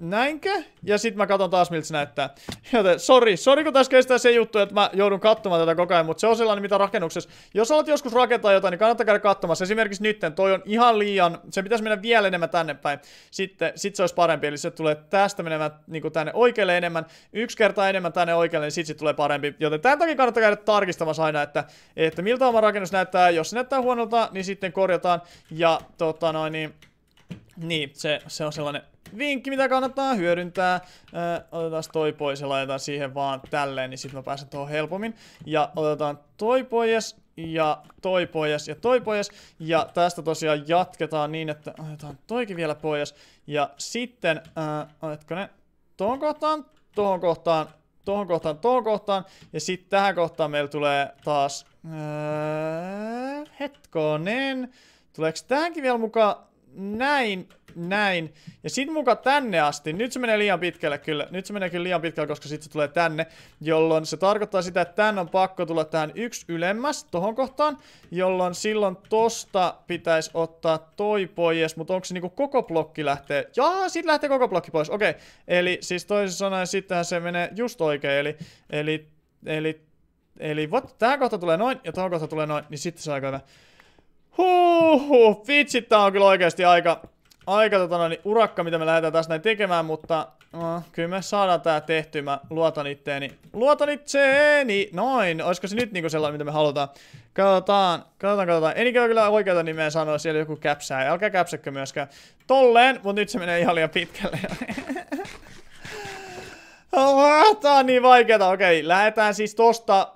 A: Näinkö? Ja sit mä katon taas miltä se näyttää. Joten sori, sori kun tässä kestää se juttu, että mä joudun katsomaan tätä koko ajan, mutta se on sellainen mitä rakennuksessa. Jos olet joskus rakentaa jotain, niin kannattaa käydä katsomassa. Esimerkiksi nytten, toi on ihan liian, se pitäisi mennä vielä enemmän tänne päin. Sitten sit se olisi parempi, eli se tulee tästä menemään niin tänne oikealle enemmän, yksi kertaa enemmän tänne oikealle, niin sit se tulee parempi. Joten tämän takia kannattaa käydä tarkistamassa aina, että, että miltä oma rakennus näyttää. Jos se näyttää huonolta, niin sitten korjataan. Ja tota noin, niin niin, se, se on sellainen vinkki, mitä kannattaa hyödyntää. Ö, otetaan toi pois ja laitetaan siihen vaan tälleen, niin sitten mä pääsen tuohon helpommin. Ja otetaan toi pois ja toi pois ja toi pois. Ja tästä tosiaan jatketaan niin, että otetaan toikin vielä pois. Ja sitten, äh, oletko ne tuohon kohtaan, tuohon kohtaan, tuohon kohtaan, tuohon kohtaan. Ja sitten tähän kohtaan meillä tulee taas, äh, hetkonen, tuleeko tähänkin vielä mukaan? näin, näin. Ja sit muka tänne asti. Nyt se menee liian pitkälle kyllä. Nyt se menee kyllä liian pitkälle, koska sitten se tulee tänne. Jolloin se tarkoittaa sitä, että tän on pakko tulla tähän yksi ylemmäs tohon kohtaan. Jolloin silloin tosta pitäisi ottaa toi pois. Mutta onko se niinku koko blokki lähtee? Jaa, sit lähtee koko blokki pois. Okei. Okay. Eli siis toisin sanoen sittenhän se menee just oikein. Eli, eli, eli, eli what? Tähän kohta tulee noin ja tohon kohta tulee noin. Niin sitten se on aika hyvä. Huhhuh, vitsit, tää on kyllä oikeasti aika, aika totona, niin urakka, mitä me lähdetään tässä näin tekemään, mutta uh, kyllä me saadaan tää tehty, mä luotan itteeni. Luotan itseeni! Noin, olisiko se nyt niinku sellainen, mitä me halutaan? Katsotaan, katsotaan, katsotaan. En ikään kyllä oikeata nimeä sanoa, siellä joku käpsää. Älkää käpsäkö myöskään tolleen, mutta nyt se menee ihan liian pitkälle. Tää on niin vaikeeta. Okei, lähdetään siis tosta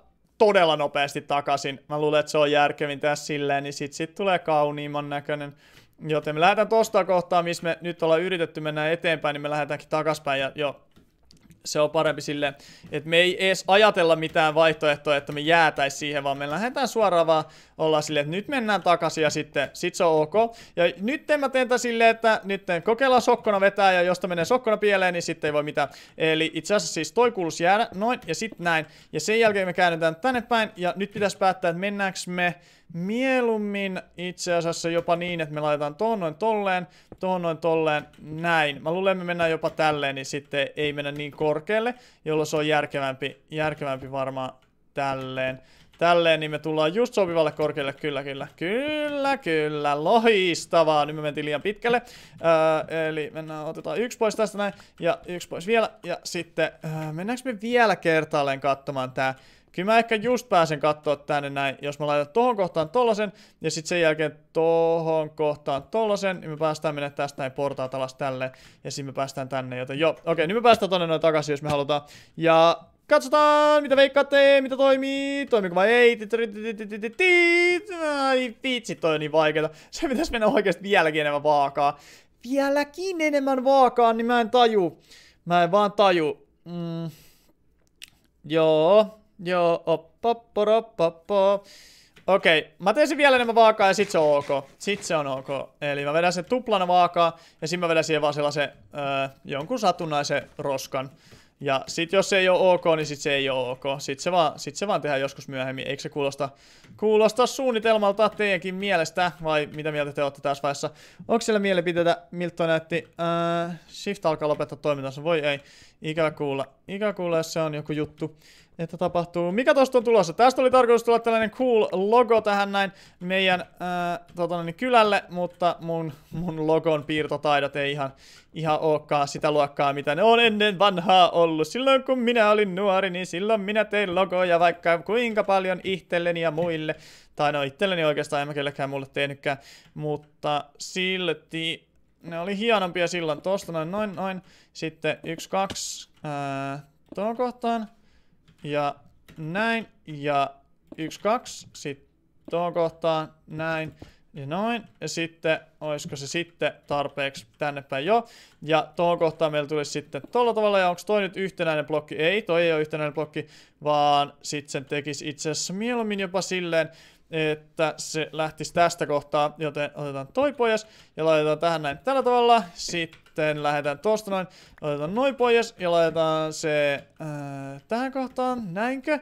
A: todella nopeasti takaisin. Mä luulen, että se on järkevin tässä silleen, niin sit, sit tulee kauniimman näköinen. Joten me lähdetään tosta kohtaa, missä me nyt ollaan yritetty mennä eteenpäin, niin me lähdetäänkin takaspäin ja jo se on parempi sille, että me ei edes ajatella mitään vaihtoehtoa, että me jäätäisiin siihen, vaan me lähdetään suoraan vaan olla sille, että nyt mennään takaisin ja sitten sit se on ok. Ja nyt mä teen tämän silleen, että nyt kokeillaan sokkona vetää ja josta menee sokkona pieleen, niin sitten ei voi mitään. Eli itse asiassa siis toi kuuluisi jäädä noin ja sitten näin. Ja sen jälkeen me käännetään tänne päin ja nyt pitäisi päättää, että mennäänkö me Mieluummin itse asiassa jopa niin, että me laitetaan tuohon noin tolleen, tuohon noin tolleen, näin. Mä luulen, että me mennään jopa tälleen, niin sitten ei mennä niin korkealle, jolloin se on järkevämpi, järkevämpi varmaan tälleen. Tälleen, niin me tullaan just sopivalle korkealle, kyllä, kyllä, kyllä, kyllä, loistavaa. Nyt me mentiin liian pitkälle. Öö, eli mennään, otetaan yksi pois tästä näin, ja yksi pois vielä, ja sitten öö, mennäänkö me vielä kertaalleen katsomaan tää Kyllä mä ehkä just pääsen katsoa tänne näin, jos mä laitan tohon kohtaan tollasen, ja sitten sen jälkeen tohon kohtaan tollasen, niin me päästään mennä tästä näin portaat alas tälle, ja sitten me päästään tänne, joten joo, okei, okay, niin me päästään tonne noin takaisin, jos me halutaan, ja Katsotaan, mitä veikkaatte, mitä toimii, toimiko vai ei. Ai vitsi, toi on niin vaikeeta. Se pitäisi mennä oikeasti vieläkin enemmän vaakaa. Vieläkin enemmän vaakaa, niin mä en taju. Mä en vaan taju. Mm. Joo. Joo, oppa. Okei, mä teen sen vielä enemmän vaakaa ja sit se on ok. Sit se on ok. Eli mä vedän sen tuplana vaakaa ja sit mä vedän siihen vaan sellaisen öö, jonkun satunnaisen roskan. Ja sit jos se ei oo ok, niin sit se ei ole ok. Sit se vaan, sit se vaan tehdään joskus myöhemmin. Eikö se kuulosta, kuulosta suunnitelmalta teidänkin mielestä? Vai mitä mieltä te olette tässä vaiheessa? Onko siellä mielipiteitä, miltä toi näytti? Äh, shift alkaa lopettaa toimintansa. Voi ei. Ikävä kuulla. Ikävä kuulla, jos se on joku juttu että tapahtuu. Mikä tosta on tulossa? Tästä oli tarkoitus tulla tällainen cool logo tähän näin meidän äh, niin kylälle, mutta mun, mun logon piirtotaidot ei ihan, ihan olekaan sitä luokkaa, mitä ne on ennen vanhaa ollut. Silloin kun minä olin nuori, niin silloin minä tein logoja vaikka kuinka paljon itselleni ja muille. Tai no itselleni oikeastaan en mä kellekään mulle tehnytkään, mutta silti ne oli hienompia silloin. Tosta noin, noin, noin. Sitten yksi, kaksi, äh, tuohon kohtaan. Ja näin. Ja yksi, kaksi. Sitten tuohon kohtaan. Näin. Ja noin. Ja sitten, olisiko se sitten tarpeeksi tänne päin jo. Ja tuohon kohtaan meillä tulisi sitten tuolla tavalla. Ja onko toi nyt yhtenäinen blokki? Ei, toi ei ole yhtenäinen blokki, vaan sitten sen tekisi itse asiassa mieluummin jopa silleen, että se lähtisi tästä kohtaa, joten otetaan toi pojas. ja laitetaan tähän näin tällä tavalla. Sitten sitten lähdetään tosta noin, otetaan noin pois ja laitetaan se ää, tähän kohtaan, näinkö?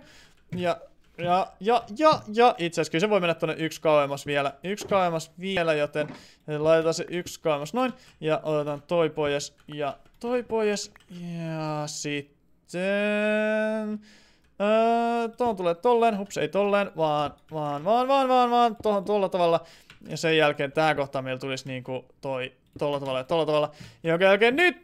A: Ja, ja, ja, ja, ja itse asiassa kyllä se voi mennä tuonne yksi kauemmas vielä, yksi kauemmas vielä, joten laitetaan se yksi kauemmas noin ja otetaan toi pois ja toi pois ja sitten... Öö, tuohon tulee tolleen, hups, ei tolleen, vaan, vaan, vaan, vaan, vaan, vaan, tuohon tuolla tavalla. Ja sen jälkeen tää kohta meillä tulisi niinku toi Tolla tavalla ja tolla tavalla. Okei, jälkeen nyt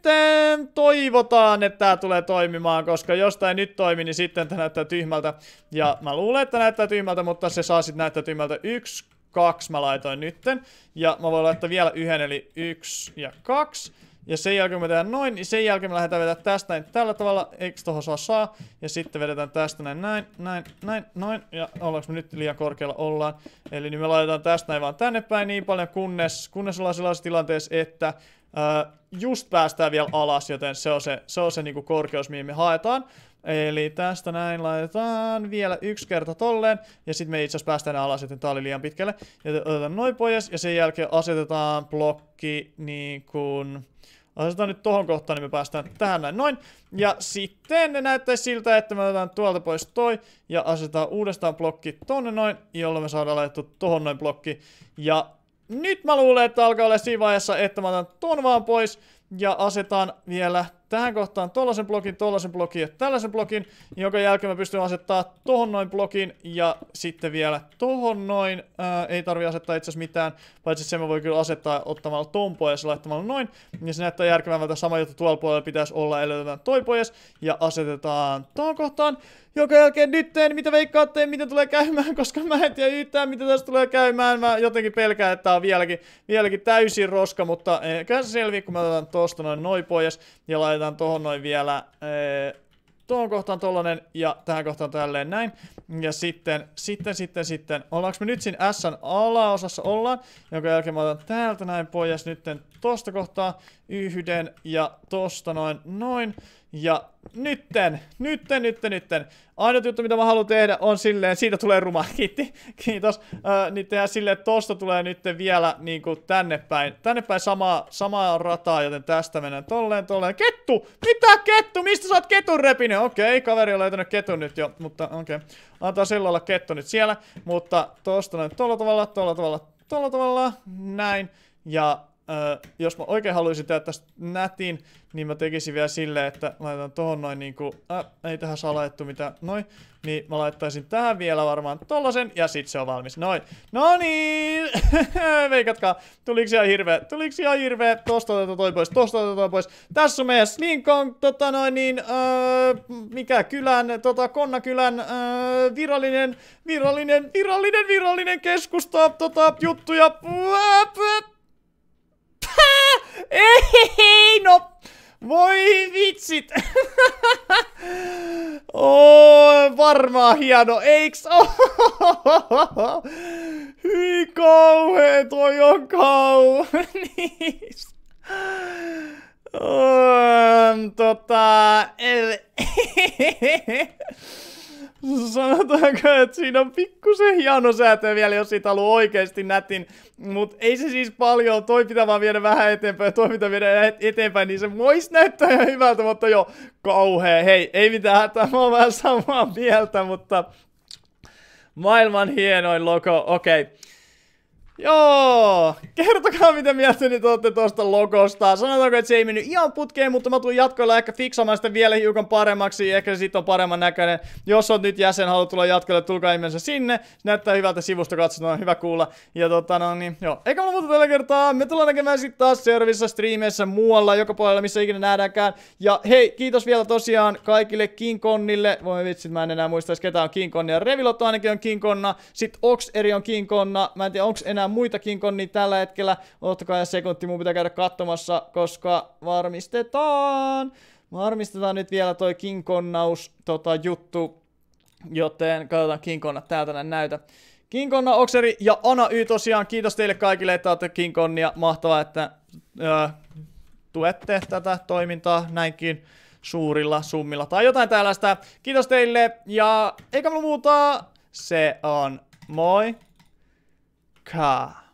A: toivotaan, että tämä tulee toimimaan, koska jos tämä nyt toimi, niin sitten tämä näyttää tyhmältä. Ja mä luulen, että näyttää tyhmältä, mutta se saa sitten näyttää tyhmältä. Yksi, kaksi mä laitoin nytten. Ja mä voin laittaa vielä yhden, eli yksi ja kaksi. Ja sen jälkeen me tehdään noin, niin sen jälkeen me lähdetään vetämään tästä näin tällä tavalla, eikö tohon saa saa. Ja sitten vedetään tästä näin, näin, näin, näin, noin. Ja ollaanko me nyt liian korkealla? Ollaan. Eli niin me laitetaan tästä näin vaan tänne päin niin paljon, kunnes, kunnes ollaan sellaisessa tilanteessa, että Uh, just päästään vielä alas, joten se on se, se, on se niinku korkeus, mihin me haetaan. Eli tästä näin laitetaan vielä yksi kerta tolleen, ja sitten me itse asiassa päästään alas, joten tää oli liian pitkälle. ja otetaan noin pois, ja sen jälkeen asetetaan blokki niin kuin Laitetaan nyt tohon kohtaan, niin me päästään tähän näin noin. Ja sitten ne näyttäisi siltä, että me otetaan tuolta pois toi ja asetetaan uudestaan blokki tonne noin, jolloin me saadaan laitettu tohon noin blokki. Ja nyt mä luulen, että alkaa olla siinä vaiheessa, että mä otan ton vaan pois ja asetaan vielä tähän kohtaan tollasen blokin, tollasen blokin ja tällaisen blokin, jonka jälkeen mä pystyn asettaa tohon noin blokin ja sitten vielä tohon noin. Ää, äh, ei tarvi asettaa itse asiassa mitään, paitsi se mä voi kyllä asettaa ottamalla ton pois ja laittamalla noin. Ja se näyttää järkevämmältä sama juttu tuolla puolella pitäisi olla, eli otetaan toi pois ja asetetaan tohon kohtaan, joka jälkeen nyt teen, mitä veikkaatte, mitä tulee käymään, koska mä en tiedä yhtään, mitä tästä tulee käymään. Mä jotenkin pelkään, että tää on vieläkin, vieläkin täysin roska, mutta eiköhän se selvi, kun mä otan tosta noin noin pois ja laitan laitetaan tohon noin vielä, ee, eh, tuohon kohtaan tollanen ja tähän kohtaan tälleen näin. Ja sitten, sitten, sitten, sitten, ollaanko me nyt siinä S alaosassa ollaan, jonka jälkeen mä otan täältä näin pois nytten tosta kohtaa yhden ja tosta noin, noin. Ja nytten, nytten, nytten, nytten. Ainut juttu, mitä mä haluan tehdä, on silleen, siitä tulee ruma, kiitti, kiitos. Öö, niin tehdään silleen, että tosta tulee nytten vielä niin kuin tänne päin. Tänne päin samaa, samaa rataa, joten tästä mennään tolleen, tolleen. Kettu! Mitä kettu? Mistä sä oot ketun repinen? Okei, okay, kaveri on löytänyt ketun nyt jo, mutta okei. Okay. Antaa silloin olla kettu nyt siellä, mutta tosta noin tolla tavalla, tolla tavalla, tolla tavalla, näin. Ja äh, jos mä oikein haluaisin tehdä tästä nätin, niin mä tekisin vielä silleen, että laitan tohon noin niinku, äh, ei tähän saa laittu mitään, noin. Niin mä laittaisin tähän vielä varmaan tollasen, ja sit se on valmis, noin. No niin, veikatkaa, tuliks ihan hirveä, tuliks ihan hirveä, tosta otetaan toi pois, tosta otetaan toi pois. Tässä on meidän Slinkon, tota noin niin, äh, mikä kylän, tota Konnakylän äh, virallinen, virallinen, virallinen, virallinen keskusta, tota juttuja. Puh, puh. Ei, no. Voi vitsit. oh, varmaan hieno, eiks? Hyi kauhea, toi on kaunis. Um, tota... El... Sanotaanko, että siinä on pikkusen hieno säätö vielä, jos siitä ollut oikeasti nätin. Mutta ei se siis paljon, toi pitää vaan viedä vähän eteenpäin ja toi pitää viedä eteenpäin, niin se voisi näyttää ihan hyvältä, mutta joo, kauhea. Hei, ei mitään hätää, mä oon vähän samaa mieltä, mutta maailman hienoin logo, okei. Okay. Joo, kertokaa mitä mieltä nyt olette tuosta logosta. Sanotaanko, että se ei mennyt ihan putkeen, mutta mä tulen jatkoilla ehkä fiksamaan sitä vielä hiukan paremmaksi. Ehkä se sitten on paremman näköinen. Jos on nyt jäsen, haluat tulla jatkoille, tulkaa ihmeessä sinne. Se näyttää hyvältä sivusta katsotaan, on hyvä kuulla. Ja tota no niin, joo. Eikä mulla muuta tällä kertaa. Me tullaan näkemään sitten taas servissa, striimeissä, muualla, joka puolella, missä ikinä nähdäänkään. Ja hei, kiitos vielä tosiaan kaikille King Connille. Voi vitsit, mä en enää muista, ketään on King Connia. Revilotto ainakin on King Sitten Ox eri on King Conna. Mä en tiedä, onks enää mitään muitakin niin tällä hetkellä. Ottakaa sekunti, mun pitää käydä katsomassa, koska varmistetaan. Varmistetaan nyt vielä toi King Konnaus tota, juttu, joten katsotaan King Konna, täältä näin näytä. King Konna, Okseri ja Ana Y tosiaan, kiitos teille kaikille, että olette King Konnia. Mahtavaa, että öö, tuette tätä toimintaa näinkin suurilla summilla tai jotain tällaista. Kiitos teille ja eikä mulla muuta, se on moi! K.